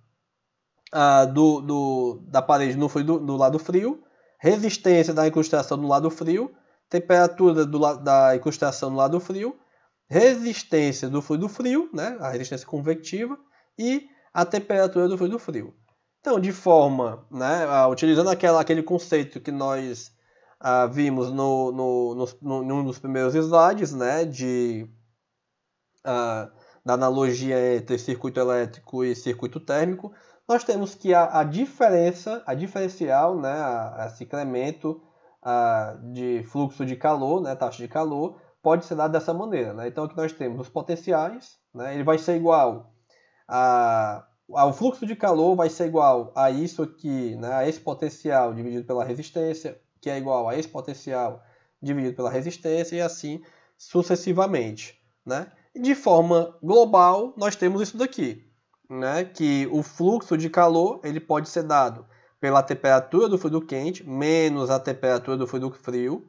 ah, do, do, da parede no, frio, do, lado frio, resistência da incrustação no lado frio, temperatura do, da incrustação no lado frio, resistência do fluido frio, né, a resistência convectiva, e a temperatura do fluido frio. Então, de forma, né, utilizando aquela, aquele conceito que nós ah, vimos no, no, no, no, dos primeiros slides, né, de, ah, da analogia entre circuito elétrico e circuito térmico, nós temos que a, a diferença, a diferencial, né, a, esse incremento a, de fluxo de calor, né, taxa de calor, pode ser dado dessa maneira. Né? Então aqui nós temos os potenciais, né, ele vai ser igual a, o fluxo de calor vai ser igual a isso aqui, né, a esse potencial dividido pela resistência, que é igual a esse potencial dividido pela resistência e assim sucessivamente. Né? De forma global, nós temos isso daqui né, que o fluxo de calor ele pode ser dado pela temperatura do fluido quente menos a temperatura do fluido frio,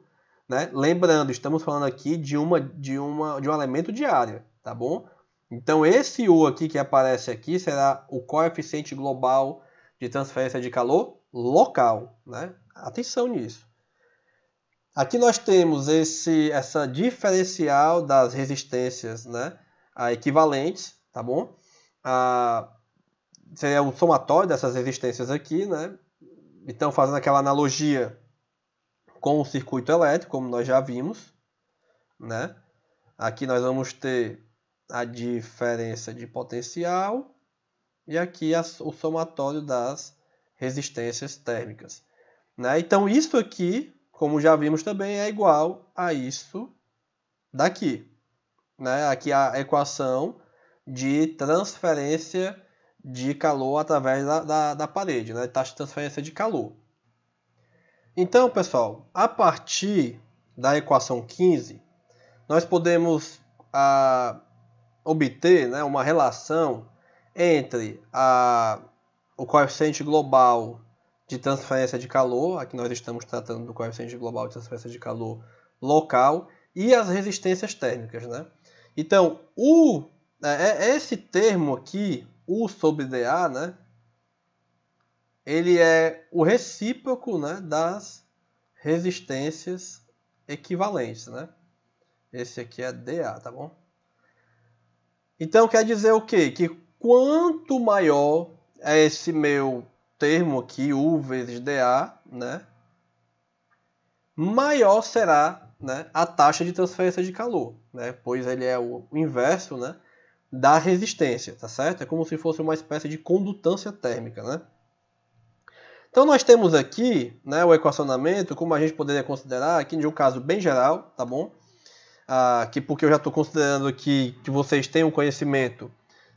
né? Lembrando, estamos falando aqui de uma de uma de um elemento de área, tá bom? Então esse U aqui que aparece aqui será o coeficiente global de transferência de calor local, né? Atenção nisso. Aqui nós temos esse essa diferencial das resistências, né? A equivalentes, tá bom? a, seria é um somatório dessas resistências aqui, né? Então, fazendo aquela analogia com o circuito elétrico, como nós já vimos, né? Aqui nós vamos ter a diferença de potencial e aqui a, o somatório das resistências térmicas. Né? Então, isso aqui, como já vimos também, é igual a isso daqui. Né? Aqui a equação de transferência de calor através da, da, da parede, né? taxa de transferência de calor. Então, pessoal, a partir da equação 15, nós podemos ah, obter né, uma relação entre a, o coeficiente global de transferência de calor, aqui nós estamos tratando do coeficiente global de transferência de calor local, e as resistências térmicas. Né? Então, o é, é, é, esse termo aqui, U sobre DA, né? Ele é o recíproco né, das resistências equivalentes, né? Esse aqui é DA, tá bom? Então quer dizer o quê? Que quanto maior é esse meu termo aqui, U vezes DA, né? Maior será né, a taxa de transferência de calor, né? Pois ele é o inverso, né? da resistência, tá certo? É como se fosse uma espécie de condutância térmica, né? Então nós temos aqui né, o equacionamento, como a gente poderia considerar aqui de um caso bem geral, tá bom? Ah, que porque eu já estou considerando aqui que vocês têm um conhecimento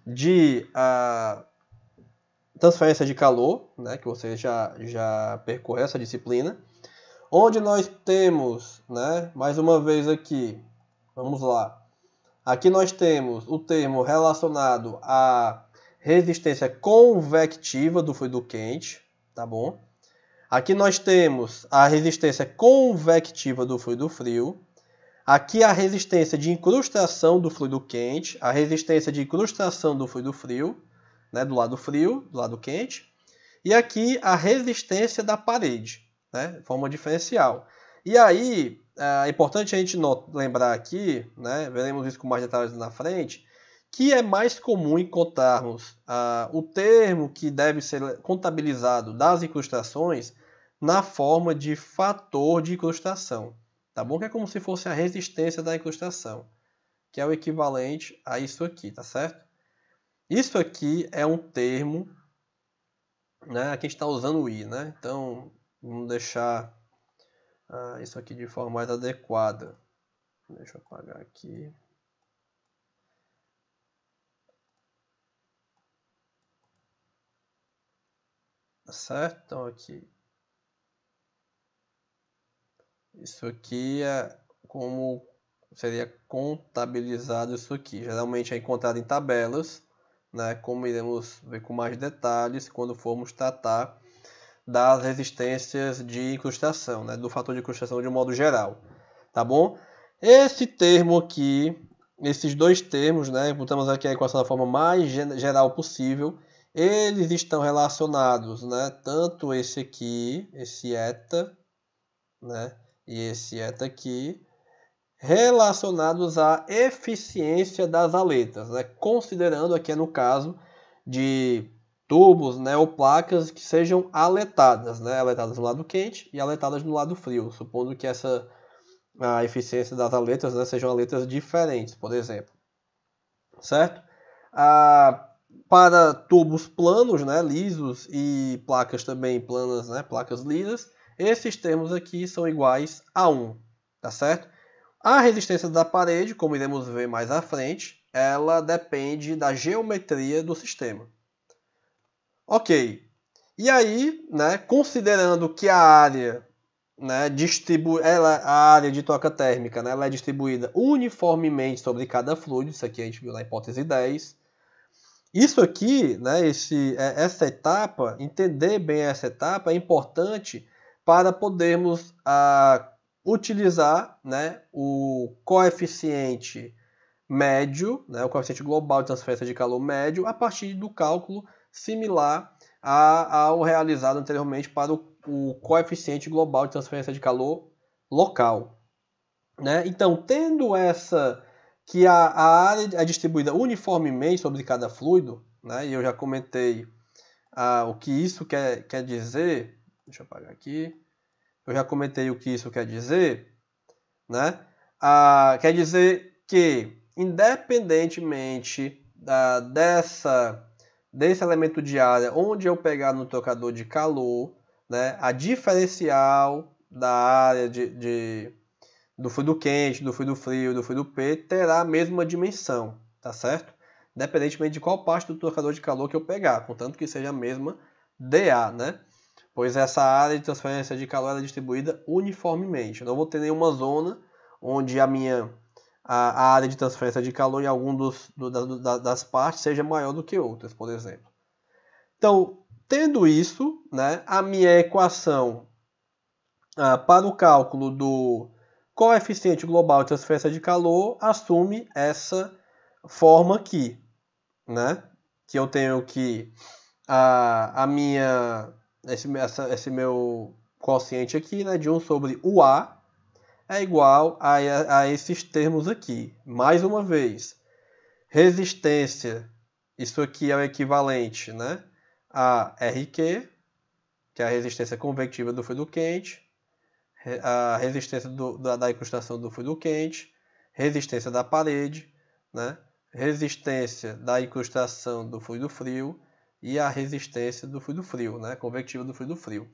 de ah, transferência de calor, né, que vocês já, já percorreram essa disciplina, onde nós temos, né, mais uma vez aqui, vamos lá, Aqui nós temos o termo relacionado à resistência convectiva do fluido quente, tá bom? Aqui nós temos a resistência convectiva do fluido frio. Aqui a resistência de incrustação do fluido quente, a resistência de incrustação do fluido frio, né, do lado frio, do lado quente. E aqui a resistência da parede, né, forma diferencial. E aí, é, é importante a gente lembrar aqui, né, veremos isso com mais detalhes na frente, que é mais comum encontrarmos ah, o termo que deve ser contabilizado das incrustações na forma de fator de incrustação, tá bom? Que é como se fosse a resistência da incrustação, que é o equivalente a isso aqui, tá certo? Isso aqui é um termo, né? Aqui a gente está usando o i, né? Então, vamos deixar ah, isso aqui de forma mais adequada. Deixa eu apagar aqui. Tá certo? Então aqui. Isso aqui é como seria contabilizado isso aqui. Geralmente é encontrado em tabelas, né? Como iremos ver com mais detalhes quando formos tratar das resistências de incrustação, né, do fator de incrustação de um modo geral, tá bom? Esse termo aqui, esses dois termos, né, botamos aqui a equação da forma mais geral possível, eles estão relacionados, né, tanto esse aqui, esse eta, né, e esse eta aqui, relacionados à eficiência das aletas, né, considerando aqui no caso de tubos né, ou placas que sejam aletadas, né, aletadas no lado quente e aletadas no lado frio, supondo que essa a eficiência das aletas né, sejam aletas diferentes, por exemplo. Certo? Ah, para tubos planos, né, lisos e placas também planas, né, placas lisas, esses termos aqui são iguais a 1, tá certo? A resistência da parede, como iremos ver mais à frente, ela depende da geometria do sistema. Ok. E aí, né, considerando que a área, né, distribu ela, a área de troca térmica né, ela é distribuída uniformemente sobre cada fluido, isso aqui a gente viu na hipótese 10. Isso aqui, né, esse, é, essa etapa, entender bem essa etapa é importante para podermos a ah, utilizar né, o coeficiente médio, né, o coeficiente global de transferência de calor médio, a partir do cálculo similar a, ao realizado anteriormente para o, o coeficiente global de transferência de calor local. Né? Então, tendo essa que a, a, área é distribuída uniformemente sobre cada fluido, né? e eu já comentei ah, o que isso quer, quer dizer, deixa eu apagar aqui, eu já comentei o que isso quer dizer, né? Ah, quer dizer que, independentemente da, dessa desse elemento de área, onde eu pegar no trocador de calor, né, a diferencial da área de, de do fluido quente, do fluido frio, do fluido P, terá a mesma dimensão, tá certo? Independentemente de qual parte do trocador de calor que eu pegar, contanto que seja a mesma DA, né? Pois essa área de transferência de calor é distribuída uniformemente. Eu não vou ter nenhuma zona onde a minha a, a área de transferência de calor em algum dos, do, da, da, das partes seja maior do que outras, por exemplo. Então, tendo isso, né, a minha equação ah, para o cálculo do coeficiente global de transferência de calor assume essa forma aqui, né? Que eu tenho que a, a minha esse, essa, esse meu quociente aqui, né, de 1 sobre UA, é igual a, a, esses termos aqui. Mais uma vez, resistência, isso aqui é o equivalente né, a RQ, que é a resistência convectiva do fluido quente, a resistência do, da, da incrustação do fluido quente, resistência da parede, né, resistência da incrustação do fluido frio e a resistência do fluido frio, né, convectiva do fluido frio.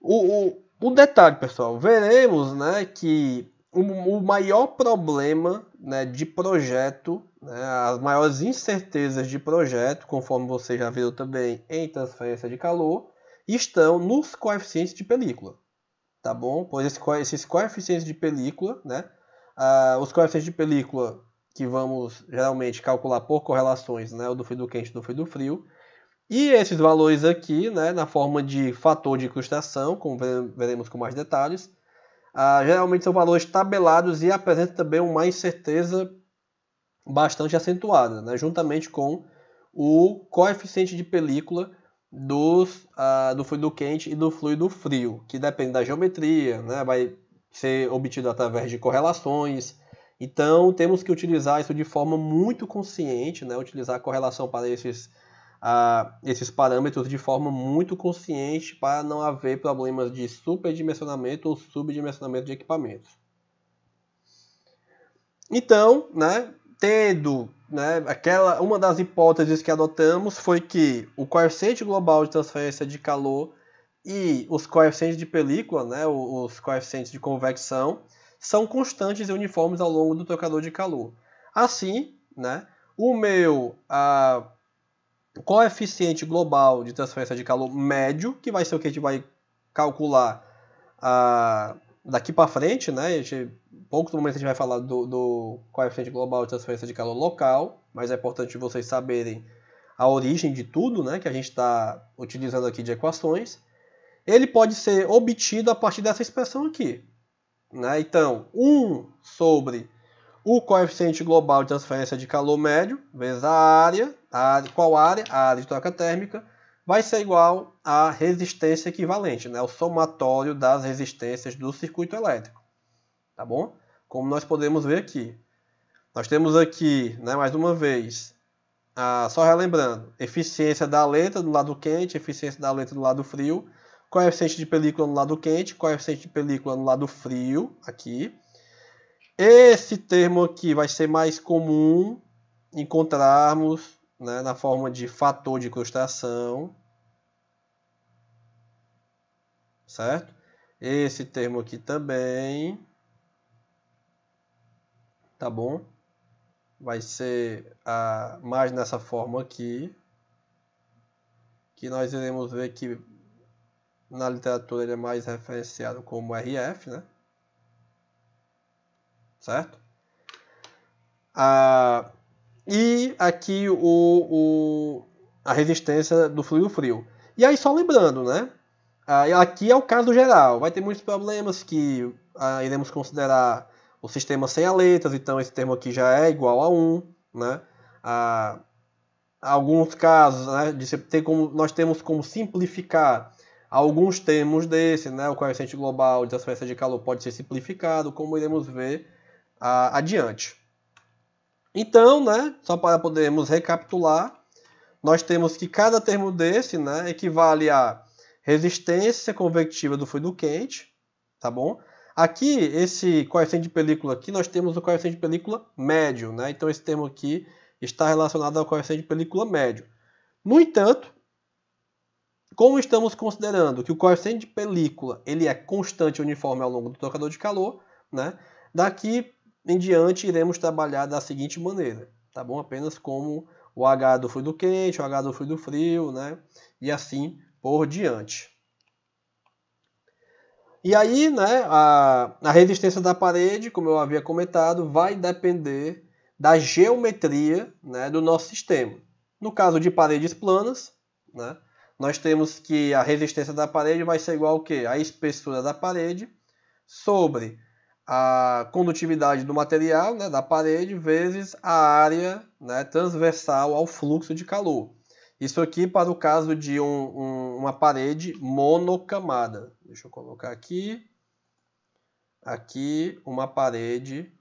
o, o um detalhe, pessoal, veremos né, que o, o maior problema né, de projeto, né, as maiores incertezas de projeto, conforme você já viu também em transferência de calor, estão nos coeficientes de película. Tá bom? Pois esses coeficientes de película, né, os coeficientes de película que vamos geralmente calcular por correlações, né, o do frio do quente e do frio do frio, e esses valores aqui, né, na forma de fator de incrustação, como veremos com mais detalhes, ah, geralmente são valores tabelados e apresentam também uma incerteza bastante acentuada, né, juntamente com o coeficiente de película dos, ah, do fluido quente e do fluido frio, que depende da geometria, né, vai ser obtido através de correlações. Então, temos que utilizar isso de forma muito consciente, né, utilizar a correlação para esses a esses parâmetros de forma muito consciente para não haver problemas de superdimensionamento ou subdimensionamento de equipamentos. Então, né, tendo né, aquela, uma das hipóteses que adotamos foi que o coeficiente global de transferência de calor e os coeficientes de película, né, os coeficientes de convecção, são constantes e uniformes ao longo do trocador de calor. Assim, né, o meu ah, coeficiente é global de transferência de calor médio, que vai ser o que a gente vai calcular ah, daqui para frente, né? A gente, pouco momento a gente vai falar do, do coeficiente é global de transferência de calor local, mas é importante vocês saberem a origem de tudo, né? Que a gente está utilizando aqui de equações. Ele pode ser obtido a partir dessa expressão aqui. Né? Então, 1 sobre o coeficiente global de transferência de calor médio, vezes a área, a qual área? A área de troca térmica vai ser igual à resistência equivalente, né? o somatório das resistências do circuito elétrico. Tá bom? Como nós podemos ver aqui. Nós temos aqui, né, mais uma vez, a, só relembrando, eficiência da aleta do lado quente, eficiência da aleta do lado frio, coeficiente de película no lado quente, coeficiente de película no lado frio, aqui. Esse termo aqui vai ser mais comum encontrarmos né, na forma de fator de crustação. certo? Esse termo aqui também, tá bom? Vai ser a, ah, mais nessa forma aqui, que nós iremos ver que na literatura ele é mais referenciado como RF, né? Certo? A ah, e aqui o, o a resistência do fluido frio. E aí só lembrando, né? Ah, aqui é o caso geral. Vai ter muitos problemas que ah, iremos considerar o sistema sem aletas, então esse termo aqui já é igual a 1, né? Ah, alguns casos, né, de ter como, nós temos como simplificar alguns termos desse, né? O coeficiente global de transferência de calor pode ser simplificado, como iremos ver adiante. Então, né, só para podermos recapitular, nós temos que cada termo desse né, equivale à resistência convectiva do fluido quente, tá bom? Aqui, esse coeficiente de película aqui, nós temos o coeficiente de película médio, né? Então, esse termo aqui está relacionado ao coeficiente de película médio. No entanto, como estamos considerando que o coeficiente de película ele é constante e uniforme ao longo do trocador de calor, né? daqui em diante iremos trabalhar da seguinte maneira, tá bom? Apenas como o H do fluido quente, o H do fluido frio, né? E assim por diante. E aí, né, a, a resistência da parede, como eu havia comentado, vai depender da geometria né, do nosso sistema. No caso de paredes planas, né, nós temos que a resistência da parede vai ser igual ao quê? A espessura da parede sobre a condutividade do material, né, da parede, vezes a área né, transversal ao fluxo de calor. Isso aqui para o caso de um, um, uma parede monocamada. Deixa eu colocar aqui. Aqui uma parede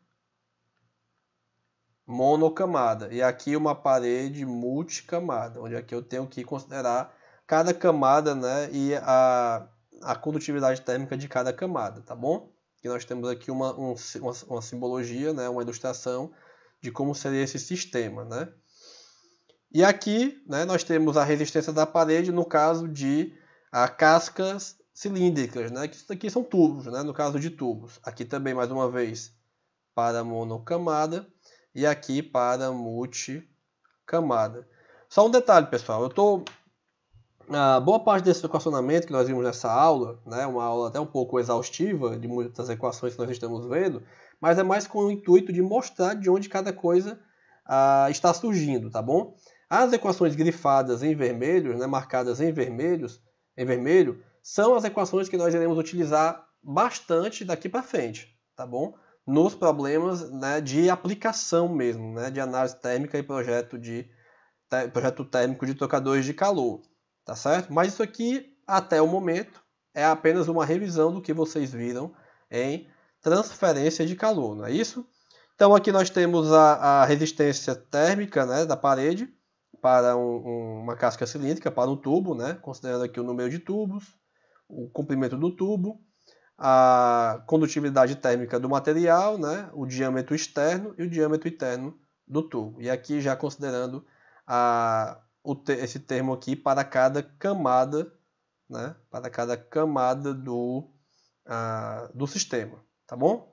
monocamada. E aqui uma parede multicamada, onde aqui eu tenho que considerar cada camada né, e a, a condutividade térmica de cada camada, tá bom? que nós temos aqui uma, um, uma, uma, simbologia, né, uma ilustração de como seria esse sistema. Né? E aqui né, nós temos a resistência da parede no caso de a ah, cascas cilíndricas, né, que isso aqui são tubos, né, no caso de tubos. Aqui também, mais uma vez, para monocamada e aqui para multicamada. Só um detalhe, pessoal, eu estou a ah, boa parte desse equacionamento que nós vimos nessa aula, né, uma aula até um pouco exaustiva de muitas equações que nós estamos vendo, mas é mais com o intuito de mostrar de onde cada coisa ah, está surgindo, tá bom? As equações grifadas em vermelho, né, marcadas em, vermelhos, em vermelho, são as equações que nós iremos utilizar bastante daqui para frente, tá bom? Nos problemas né, de aplicação mesmo, né, de análise térmica e projeto, de, projeto térmico de trocadores de calor. Tá certo? Mas isso aqui, até o momento, é apenas uma revisão do que vocês viram em transferência de calor, não é isso? Então aqui nós temos a, a resistência térmica né, da parede para um, um, uma casca cilíndrica, para um tubo, né, considerando aqui o número de tubos, o comprimento do tubo, a condutividade térmica do material, né, o diâmetro externo e o diâmetro interno do tubo. E aqui já considerando a te esse termo aqui para cada camada, né? Para cada camada do, uh, do sistema, tá bom?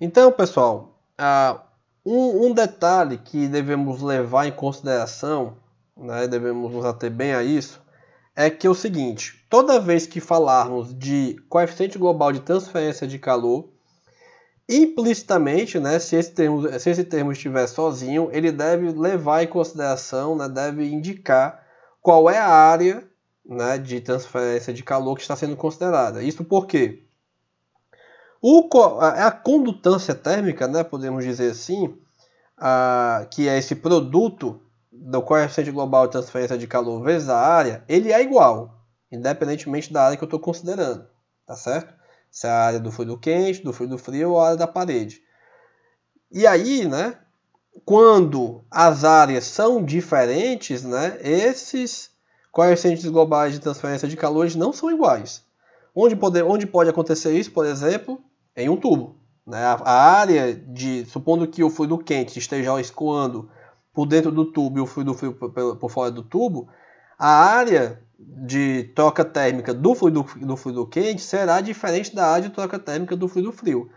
Então, pessoal, uh, um, um, detalhe que devemos levar em consideração, né? Devemos nos ater bem a isso, é que é o seguinte: toda vez que falarmos de coeficiente global de transferência de calor implicitamente, né, se esse termo, se esse termo estiver sozinho, ele deve levar em consideração, né, deve indicar qual é a área né, de transferência de calor que está sendo considerada. Isso porque o, a, a condutância térmica, né, podemos dizer assim, a, que é esse produto do coeficiente global de transferência de calor vezes a área, ele é igual, independentemente da área que eu estou considerando, tá certo? Se é a área do fluido quente, do fluido frio ou a área da parede. E aí, né, quando as áreas são diferentes, né, esses coeficientes globais de transferência de calores não são iguais. Onde pode, onde pode acontecer isso, por exemplo, em um tubo. Né? A, a área de, supondo que o fluido quente esteja escoando por dentro do tubo e o fluido frio por, por fora do tubo, a área de troca térmica do fluido, do fluido quente será diferente da área de troca térmica do fluido frio.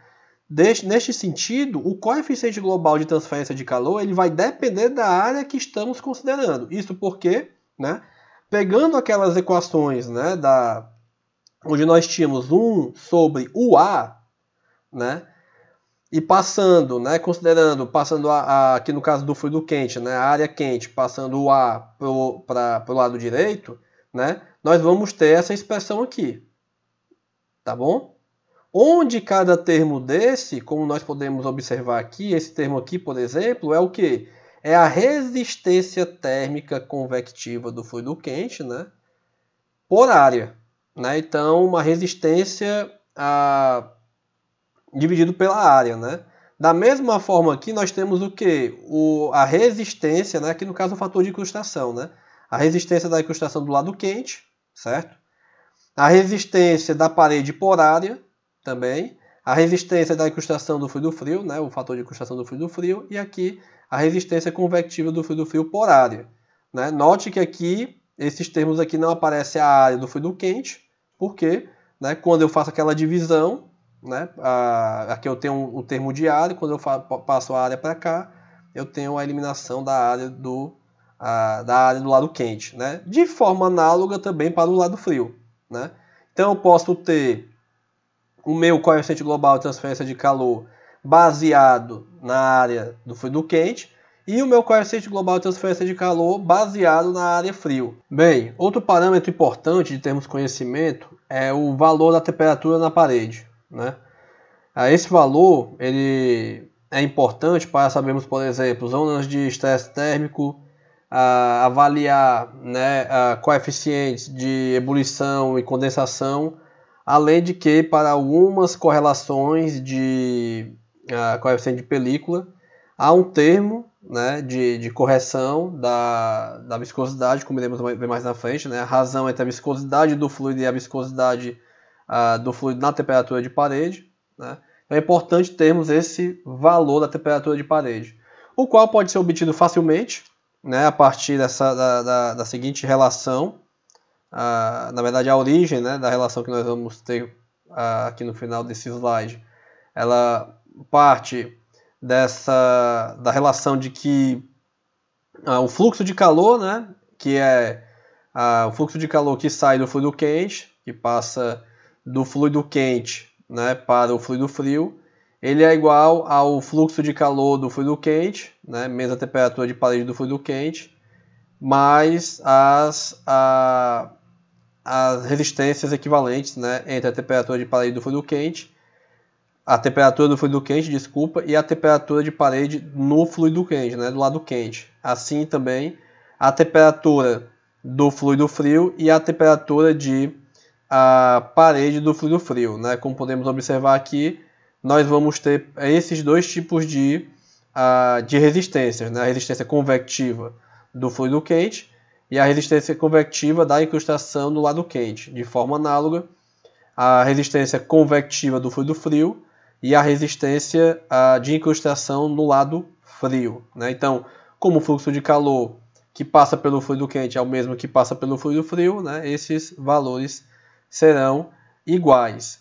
Deste, neste sentido, o coeficiente global de transferência de calor ele vai depender da área que estamos considerando. Isso porque, né, pegando aquelas equações né, da, onde nós tínhamos 1 sobre a né, e passando, né, considerando, passando a, a, aqui no caso do fluido quente, né, a área quente, passando o A para o lado direito, né? Nós vamos ter essa expressão aqui. Tá bom? Onde cada termo desse, como nós podemos observar aqui, esse termo aqui, por exemplo, é o que? É a resistência térmica convectiva do fluido quente, né? Por área, né? Então, uma resistência a... dividido pela área, né? Da mesma forma aqui, nós temos o que? O... A resistência, né? Aqui no caso, o fator de incrustação, né? a resistência da incrustação do lado quente, certo? A resistência da parede porária também, a resistência da incrustação do fluido frio, né, o fator de incrustação do fluido frio, e aqui a resistência convectiva do fluido frio porária. Né? Note que aqui, esses termos aqui não aparece a área do fluido quente, porque né, quando eu faço aquela divisão, né, a, aqui eu tenho o um, um termo de área, quando eu fa, passo a área para cá, eu tenho a eliminação da área do da área do lado quente, né? De forma análoga também para o lado frio, né? Então eu posso ter o meu coeficiente global de transferência de calor baseado na área do frio do quente e o meu coeficiente global de transferência de calor baseado na área frio. Bem, outro parâmetro importante de termos conhecimento é o valor da temperatura na parede, né? Ah, esse valor ele é importante para sabermos, por exemplo, zonas de estresse térmico, avaliar né, coeficientes de ebulição e condensação, além de que para algumas correlações de coeficiente de película há um termo né, de, de correção da, da viscosidade, como iremos ver mais na frente, né, a razão entre a viscosidade do fluido e a viscosidade a, do fluido na temperatura de parede. Né, então, é importante termos esse valor da temperatura de parede, o qual pode ser obtido facilmente né, a partir dessa, da, da, da seguinte relação, a, na verdade a origem né, da relação que nós vamos ter aqui no final desse slide, ela parte dessa da relação de que ah, o fluxo de calor, né, que é ah, o fluxo de calor que sai do fluido quente, que passa do fluido quente né, para o fluido frio, ele é igual ao fluxo de calor do fluido quente, né, menos a temperatura de parede do fluido quente, mais as, a, as resistências equivalentes né, entre a temperatura de parede do fluido quente, a temperatura do fluido quente, desculpa, e a temperatura de parede no fluido quente, né, do lado quente. Assim também a temperatura do fluido frio e a temperatura de a parede do fluido frio, né? Como podemos observar aqui, nós vamos ter é, esses dois tipos de, uh, de resistências, né? a resistência convectiva do fluido quente e a resistência convectiva da incrustação do lado quente, de forma análoga à resistência convectiva do fluido frio e a resistência uh, de incrustação no lado frio. Né? Então, como o fluxo de calor que passa pelo fluido quente é o mesmo que passa pelo fluido frio, né? esses valores serão iguais.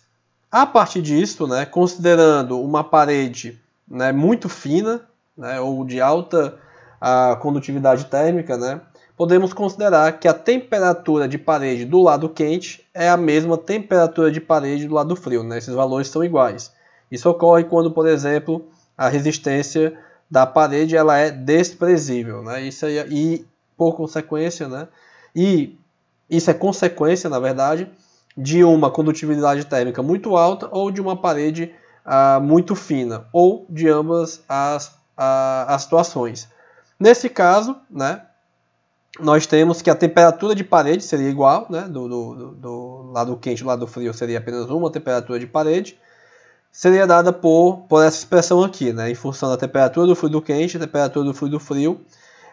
A partir disso, né, considerando uma parede né, muito fina né, ou de alta a condutividade térmica, né, podemos considerar que a temperatura de parede do lado quente é a mesma temperatura de parede do lado frio. Né, esses valores são iguais. Isso ocorre quando, por exemplo, a resistência da parede ela é desprezível, né? Isso é, e por consequência, né? E isso é consequência, na verdade, de uma condutividade térmica muito alta ou de uma parede ah, muito fina, ou de ambas as, ah, as situações. Nesse caso, né, nós temos que a temperatura de parede seria igual, né, do, do, do lado quente e do lado frio seria apenas uma temperatura de parede, seria dada por, por essa expressão aqui, né, em função da temperatura do fluido quente, temperatura do fluido frio,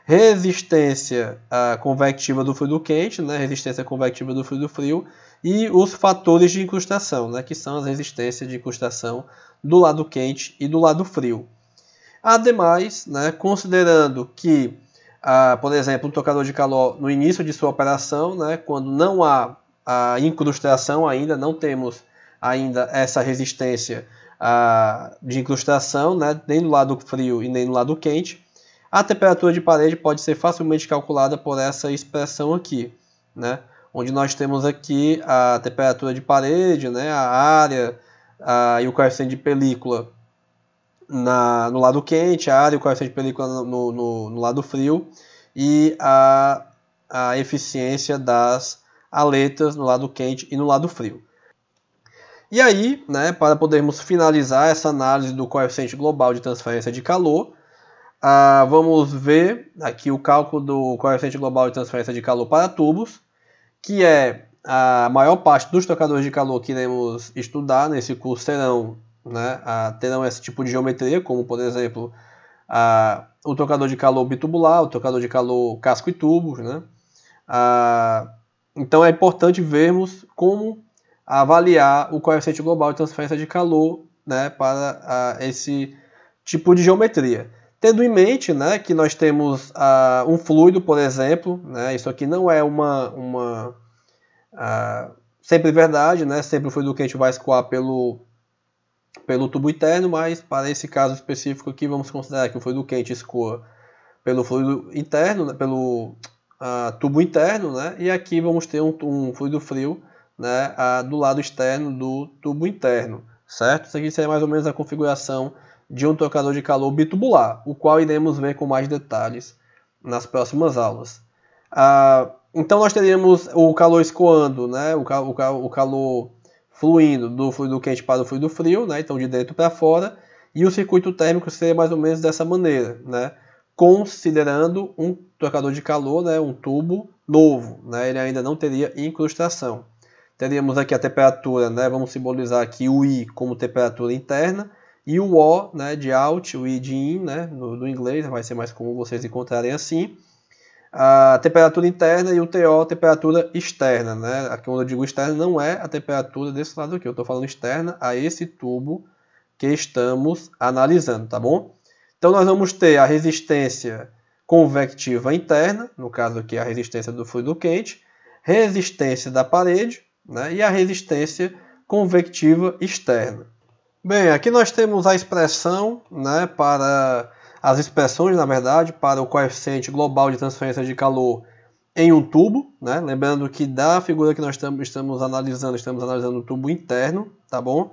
resistência ah, convectiva do fluido quente, né, resistência convectiva do fluido frio e os fatores de incrustação, né, que são as resistências de incrustação do lado quente e do lado frio. Ademais, né, considerando que, ah, por exemplo, um tocador de calor no início de sua operação, né, quando não há a incrustação ainda, não temos ainda essa resistência ah, de incrustação, né, nem do lado frio e nem do lado quente, a temperatura de parede pode ser facilmente calculada por essa expressão aqui. Né? onde nós temos aqui a temperatura de parede, né, a área a, e o coeficiente de película na, no lado quente, a área e o coeficiente de película no, no, no lado frio e a, a eficiência das aletas no lado quente e no lado frio. E aí, né, para podermos finalizar essa análise do coeficiente global de transferência de calor, ah, vamos ver aqui o cálculo do coeficiente global de transferência de calor para tubos que é a maior parte dos trocadores de calor que iremos estudar nesse curso terão, né, terão esse tipo de geometria, como por exemplo a, o trocador de calor bitubular, o trocador de calor casco e tubos. Né? A, então é importante vermos como avaliar o coeficiente global de transferência de calor né, para esse tipo de geometria. Tendo em mente né, que nós temos uh, um fluido, por exemplo, né, isso aqui não é uma, uma uh, sempre verdade, né, sempre o fluido quente vai escoar pelo, pelo tubo interno, mas para esse caso específico aqui vamos considerar que o fluido quente escoa pelo fluido interno, né, pelo uh, tubo interno, né, e aqui vamos ter um, um fluido frio né, do lado externo do tubo interno, certo? Isso aqui seria mais ou menos a configuração de um trocador de calor bitubular, o qual iremos ver com mais detalhes nas próximas aulas. Ah, então nós teríamos o calor escoando, né? o, cal o calor fluindo do fluido quente para o fluido frio, né? então de dentro para fora, e o circuito térmico seria mais ou menos dessa maneira, né? considerando um trocador de calor, né? um tubo novo, né? ele ainda não teria incrustação. Teríamos aqui a temperatura, né? vamos simbolizar aqui o I como temperatura interna, e o O né, de out, o I de in, né, no, no inglês, vai ser mais comum vocês encontrarem assim. A temperatura interna e o TO, temperatura externa. Né? Aqui quando eu digo externa, não é a temperatura desse lado aqui. Eu estou falando externa a esse tubo que estamos analisando, tá bom? Então nós vamos ter a resistência convectiva interna, no caso aqui a resistência do fluido quente, resistência da parede né, e a resistência convectiva externa. Bem, aqui nós temos a expressão né, para as expressões, na verdade, para o coeficiente global de transferência de calor em um tubo, né? Lembrando que da figura que nós estamos, estamos analisando, estamos analisando o tubo interno, tá bom?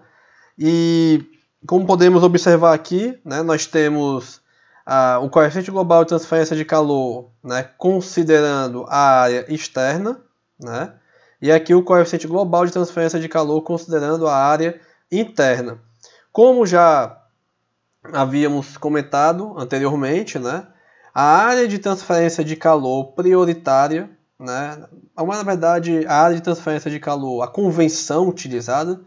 E como podemos observar aqui, né, nós temos ah, o coeficiente global de transferência de calor, né, considerando a área externa, né? E aqui o coeficiente global de transferência de calor considerando a área interna. Como já havíamos comentado anteriormente, né, a área de transferência de calor prioritária, né, uma, na verdade, a área de transferência de calor, a convenção utilizada,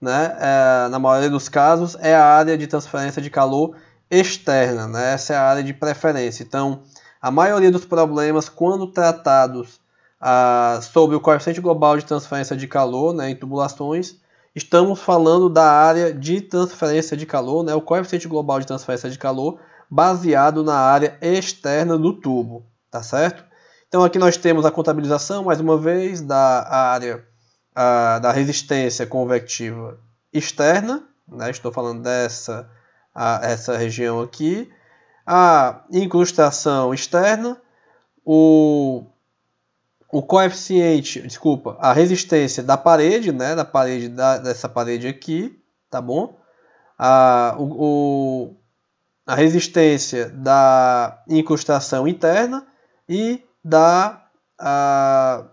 né, é, na maioria dos casos, é a área de transferência de calor externa, né, essa é a área de preferência. Então, a maioria dos problemas, quando tratados ah, sobre o coeficiente global de transferência de calor né, em tubulações, estamos falando da área de transferência de calor, né, o coeficiente global de transferência de calor, baseado na área externa do tubo, tá certo? Então aqui nós temos a contabilização, mais uma vez, da área a, da resistência convectiva externa, né, estou falando dessa a, essa região aqui, a incrustação externa, o o coeficiente, desculpa, a resistência da parede, né, da parede da, dessa parede aqui, tá bom? A, o, o, a resistência da incrustação interna e da a,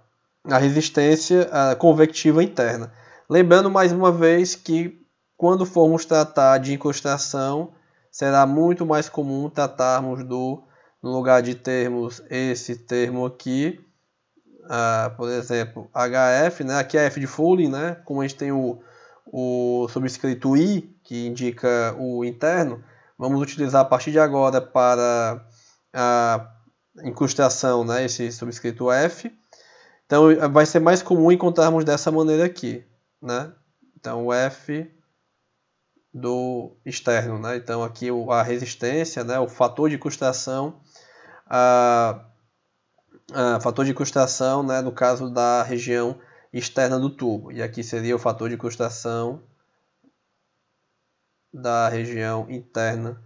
a resistência a convectiva interna. Lembrando mais uma vez que quando formos tratar de incrustação, será muito mais comum tratarmos do, no lugar de termos esse termo aqui, por exemplo, HF, né? aqui é F de Foley, né? como a gente tem o, o subscrito I, que indica o interno, vamos utilizar a partir de agora para a incrustação né? esse subscrito F. Então vai ser mais comum encontrarmos dessa maneira aqui. Né? Então o F do externo. Né? Então aqui a resistência, né? o fator de incrustação. Ah, fator de custação, né, no caso da região externa do tubo. E aqui seria o fator de custação da região interna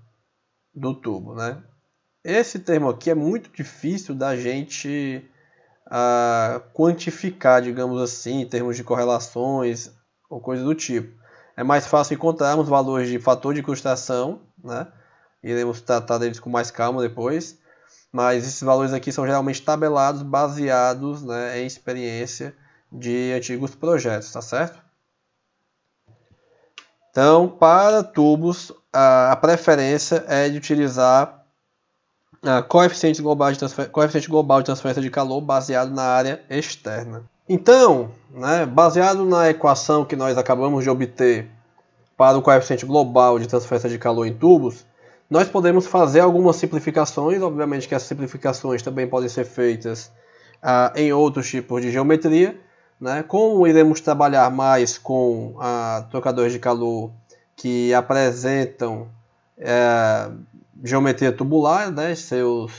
do tubo. Né? Esse termo aqui é muito difícil da gente ah, quantificar, digamos assim, em termos de correlações ou coisa do tipo. É mais fácil encontrarmos valores de fator de custação, né? iremos tratar deles com mais calma depois, mas esses valores aqui são geralmente tabelados baseados né, em experiência de antigos projetos, tá certo? Então, para tubos, a, preferência é de utilizar coeficiente global de, coeficiente global de transferência de calor baseado na área externa. Então, né, baseado na equação que nós acabamos de obter para o coeficiente global de transferência de calor em tubos, nós podemos fazer algumas simplificações, obviamente que as simplificações também podem ser feitas ah, em outros tipos de geometria. Né? Como iremos trabalhar mais com ah, trocadores de calor que apresentam eh, geometria tubular né, seus,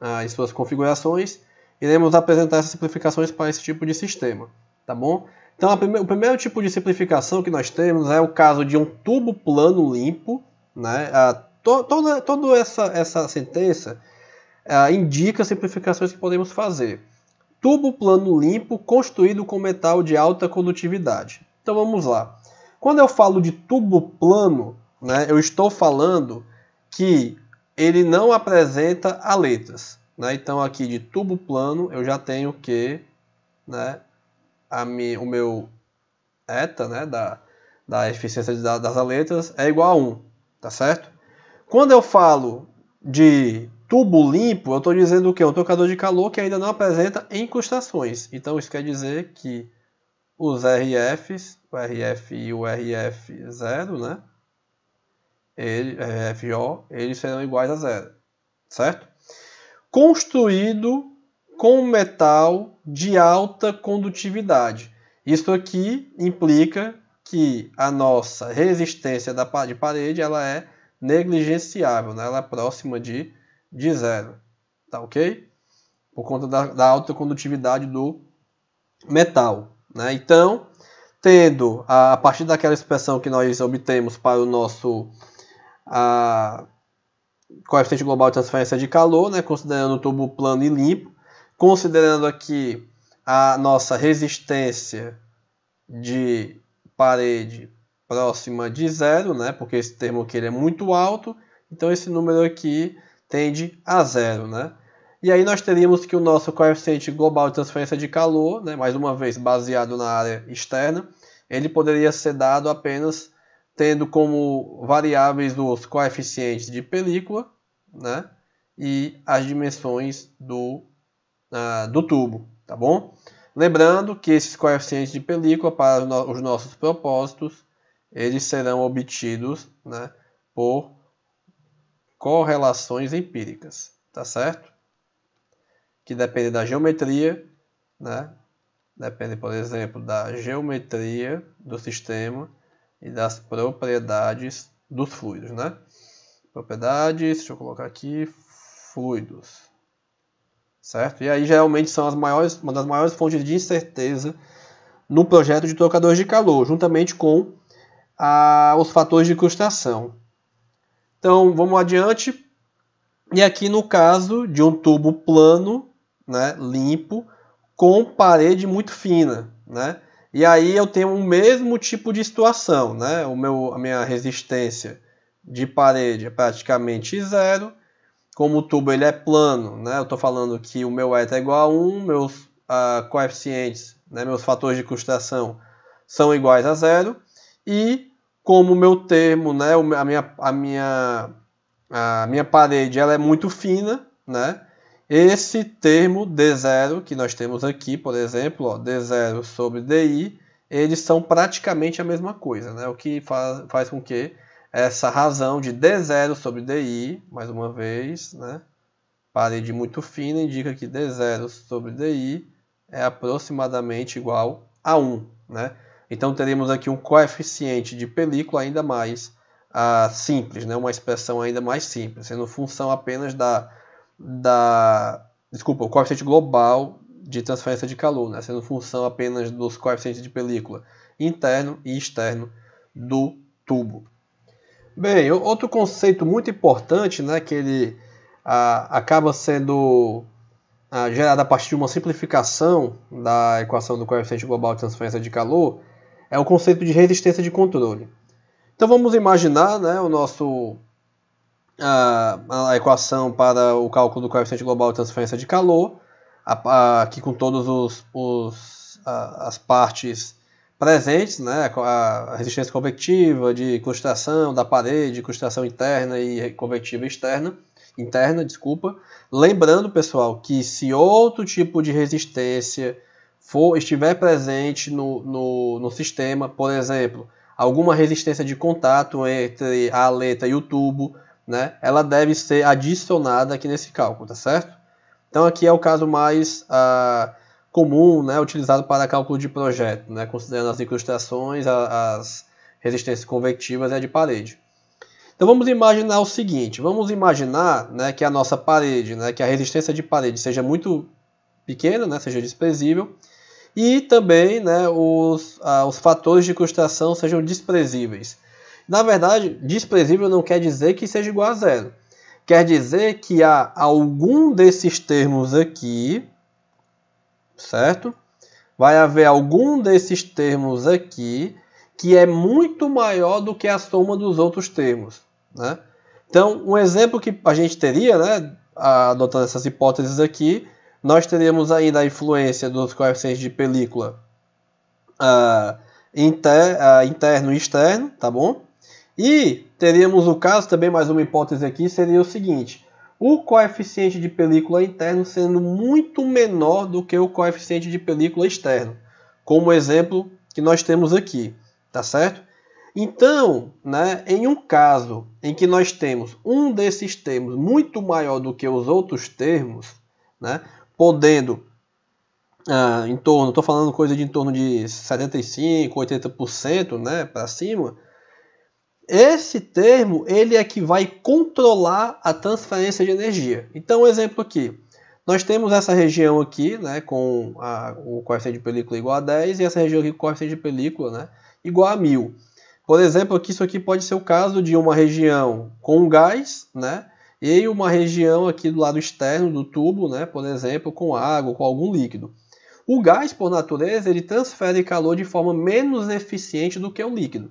ah, em suas configurações, iremos apresentar essas simplificações para esse tipo de sistema. Tá bom? Então, prime o primeiro tipo de simplificação que nós temos é o caso de um tubo plano limpo, né, ah, to, toda, toda essa, essa sentença uh, indica simplificações que podemos fazer. Tubo plano limpo construído com metal de alta condutividade. Então vamos lá. Quando eu falo de tubo plano, né, eu estou falando que ele não apresenta aletas. Né? Então aqui de tubo plano eu já tenho que né, a mi, o meu eta né, da, da eficiência das aletas é igual a 1, tá certo? Quando eu falo de tubo limpo, eu estou dizendo o que? Um trocador de calor que ainda não apresenta incrustações. Então isso quer dizer que os RFs, o RF e o RF0, né? Ele, RFO, eles serão iguais a zero, certo? Construído com metal de alta condutividade. Isso aqui implica que a nossa resistência da de parede ela é negligenciável, né? ela é próxima de, de zero, tá ok? Por conta da, da alta condutividade do metal. Né? Então, tendo a, a, partir daquela expressão que nós obtemos para o nosso a, coeficiente global de transferência de calor, né? considerando o tubo plano e limpo, considerando aqui a nossa resistência de parede próxima de zero, né? Porque esse termo aqui ele é muito alto, então esse número aqui tende a zero, né? E aí nós teríamos que o nosso coeficiente global de transferência de calor, né, mais uma vez baseado na área externa, ele poderia ser dado apenas tendo como variáveis os coeficientes de película né, e as dimensões do, uh, do tubo, tá bom? Lembrando que esses coeficientes de película para os nossos propósitos eles serão obtidos né, por correlações empíricas, tá certo? Que depende da geometria, né? depende, por exemplo, da geometria do sistema e das propriedades dos fluidos, né? Propriedades, deixa eu colocar aqui, fluidos, certo? E aí geralmente são as maiores, uma das maiores fontes de incerteza no projeto de trocadores de calor, juntamente com os fatores de incrustação. Então, vamos adiante. E aqui no caso de um tubo plano, né, limpo, com parede muito fina, né? E aí eu tenho o mesmo tipo de situação, né? O meu, a minha resistência de parede é praticamente zero. Como o tubo ele é plano, né? Eu estou falando que o meu eta é igual a 1, meus uh, coeficientes, né? meus fatores de incrustação são iguais a zero. E como o meu termo, né, a minha, a minha, a minha parede ela é muito fina, né, esse termo D0 que nós temos aqui, por exemplo, ó, D0 sobre DI, eles são praticamente a mesma coisa, né, o que faz, faz com que essa razão de D0 sobre DI, mais uma vez, né, parede muito fina, indica que D0 sobre DI é aproximadamente igual a 1, né? Então teremos aqui um coeficiente de película ainda mais ah, simples, né? uma expressão ainda mais simples, sendo função apenas da, da desculpa, o coeficiente global de transferência de calor, né? sendo função apenas dos coeficientes de película interno e externo do tubo. Bem, outro conceito muito importante, né, que ele ah, acaba sendo ah, gerado a partir de uma simplificação da equação do coeficiente global de transferência de calor, é o conceito de resistência de controle. Então vamos imaginar né, o nosso, a, a equação para o cálculo do coeficiente global de transferência de calor, a, aqui com todas os, os, as partes presentes, né, a resistência convectiva de constração da parede, constração interna e convectiva externa, interna, desculpa. Lembrando, pessoal, que se outro tipo de resistência for estiver presente no, no, no sistema, por exemplo, alguma resistência de contato entre a aleta e o tubo, né, ela deve ser adicionada aqui nesse cálculo, tá certo? Então aqui é o caso mais ah, comum, né, utilizado para cálculo de projeto, né, considerando as incrustações, a, as resistências convectivas e a de parede. Então vamos imaginar o seguinte, vamos imaginar né, que a nossa parede, né, que a resistência de parede seja muito pequena, né, seja desprezível, e também né, os, ah, os fatores de incrustação sejam desprezíveis. Na verdade, desprezível não quer dizer que seja igual a zero. Quer dizer que há algum desses termos aqui, certo? Vai haver algum desses termos aqui que é muito maior do que a soma dos outros termos. Né? Então, um exemplo que a gente teria, né, adotando essas hipóteses aqui, nós teríamos ainda a influência dos coeficientes de película uh, inter, uh, interno e externo, tá bom? E teríamos o caso, também mais uma hipótese aqui, seria o seguinte: o coeficiente de película interno sendo muito menor do que o coeficiente de película externo, como exemplo que nós temos aqui, tá certo? Então, né, em um caso em que nós temos um desses termos muito maior do que os outros termos, né, podendo ah, em torno, estou falando coisa de em torno de 75, 80%, né, para cima. Esse termo ele é que vai controlar a transferência de energia. Então, um exemplo aqui. Nós temos essa região aqui, né, com a, o coeficiente de película igual a 10 e essa região aqui com o coeficiente de película, né, igual a 1000. Por exemplo, aqui isso aqui pode ser o caso de uma região com gás, né, e uma região aqui do lado externo do tubo, né, por exemplo, com água, com algum líquido. O gás, por natureza, ele transfere calor de forma menos eficiente do que o líquido.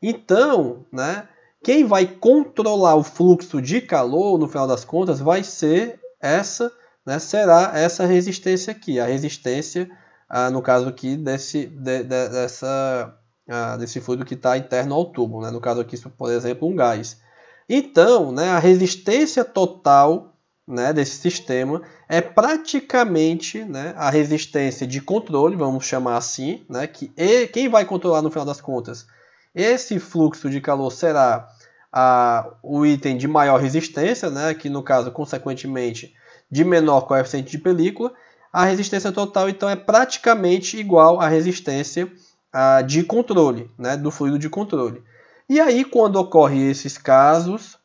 Então, né, quem vai controlar o fluxo de calor, no final das contas, vai ser essa, né, será essa resistência aqui, a resistência, ah, no caso aqui, desse, de, de, dessa, ah, desse fluido que está interno ao tubo. Né? No caso aqui, por exemplo, um gás. Então, né, a resistência total né, desse sistema é praticamente né, a resistência de controle, vamos chamar assim, né, que e, quem vai controlar no final das contas? Esse fluxo de calor será a, o item de maior resistência, né, que no caso, consequentemente, de menor coeficiente de película. A resistência total, então, é praticamente igual à resistência a, ah, de controle, né, do fluido de controle. E aí, quando ocorrem esses casos,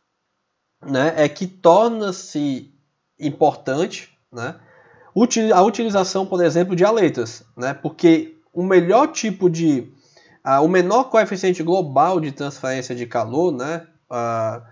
né, é que torna-se importante né, a utilização, por exemplo, de aletas, né, porque o melhor tipo de. Uh, o menor coeficiente global de transferência de calor, né, uh,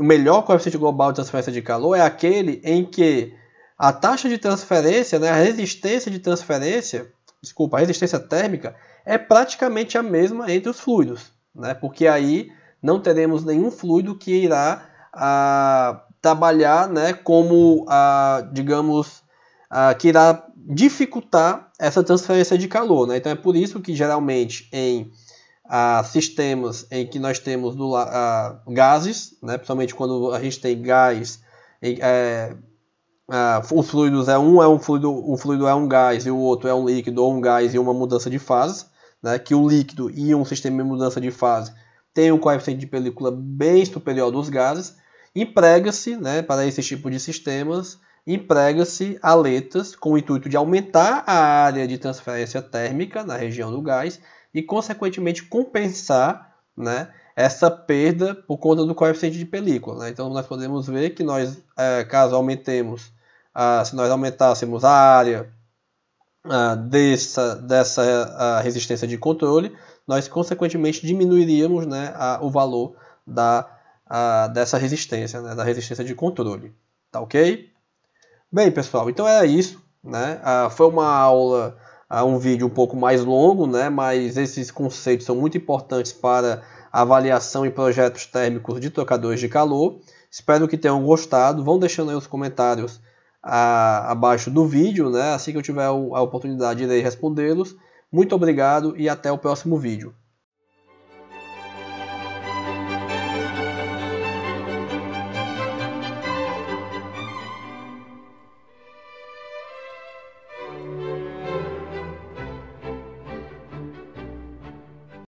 o melhor coeficiente global de transferência de calor é aquele em que a taxa de transferência, né, a resistência de transferência, desculpa, a resistência térmica é praticamente a mesma entre os fluidos né? porque aí não teremos nenhum fluido que irá ah, trabalhar né, como, ah, digamos, ah, que irá dificultar essa transferência de calor. Né? Então é por isso que geralmente em ah, sistemas em que nós temos do, ah, gases, né, principalmente quando a gente tem gás, é, ah, os fluidos é um é um fluido, o fluido é um gás e o outro é um líquido ou um gás e uma mudança de fase, né, que o líquido e um sistema de mudança de fase tem um coeficiente de película bem superior dos gases, emprega-se, né, para esse tipo de sistemas, emprega-se aletas com o intuito de aumentar a área de transferência térmica na região do gás e, consequentemente, compensar né, essa perda por conta do coeficiente de película. Né? Então, nós podemos ver que nós, é, caso aumentemos, ah, se nós aumentássemos a área dessa, dessa resistência de controle, nós consequentemente diminuiríamos né, a, o valor da, a, dessa resistência, né, da resistência de controle. Tá ok? Bem, pessoal, então era isso. Né? Ah, foi uma aula, ah, um vídeo um pouco mais longo, né? mas esses conceitos são muito importantes para avaliação em projetos térmicos de trocadores de calor. Espero que tenham gostado. Vão deixando aí os comentários a, abaixo do vídeo, né? Assim que eu tiver a oportunidade irei respondê-los. Muito obrigado e até o próximo vídeo.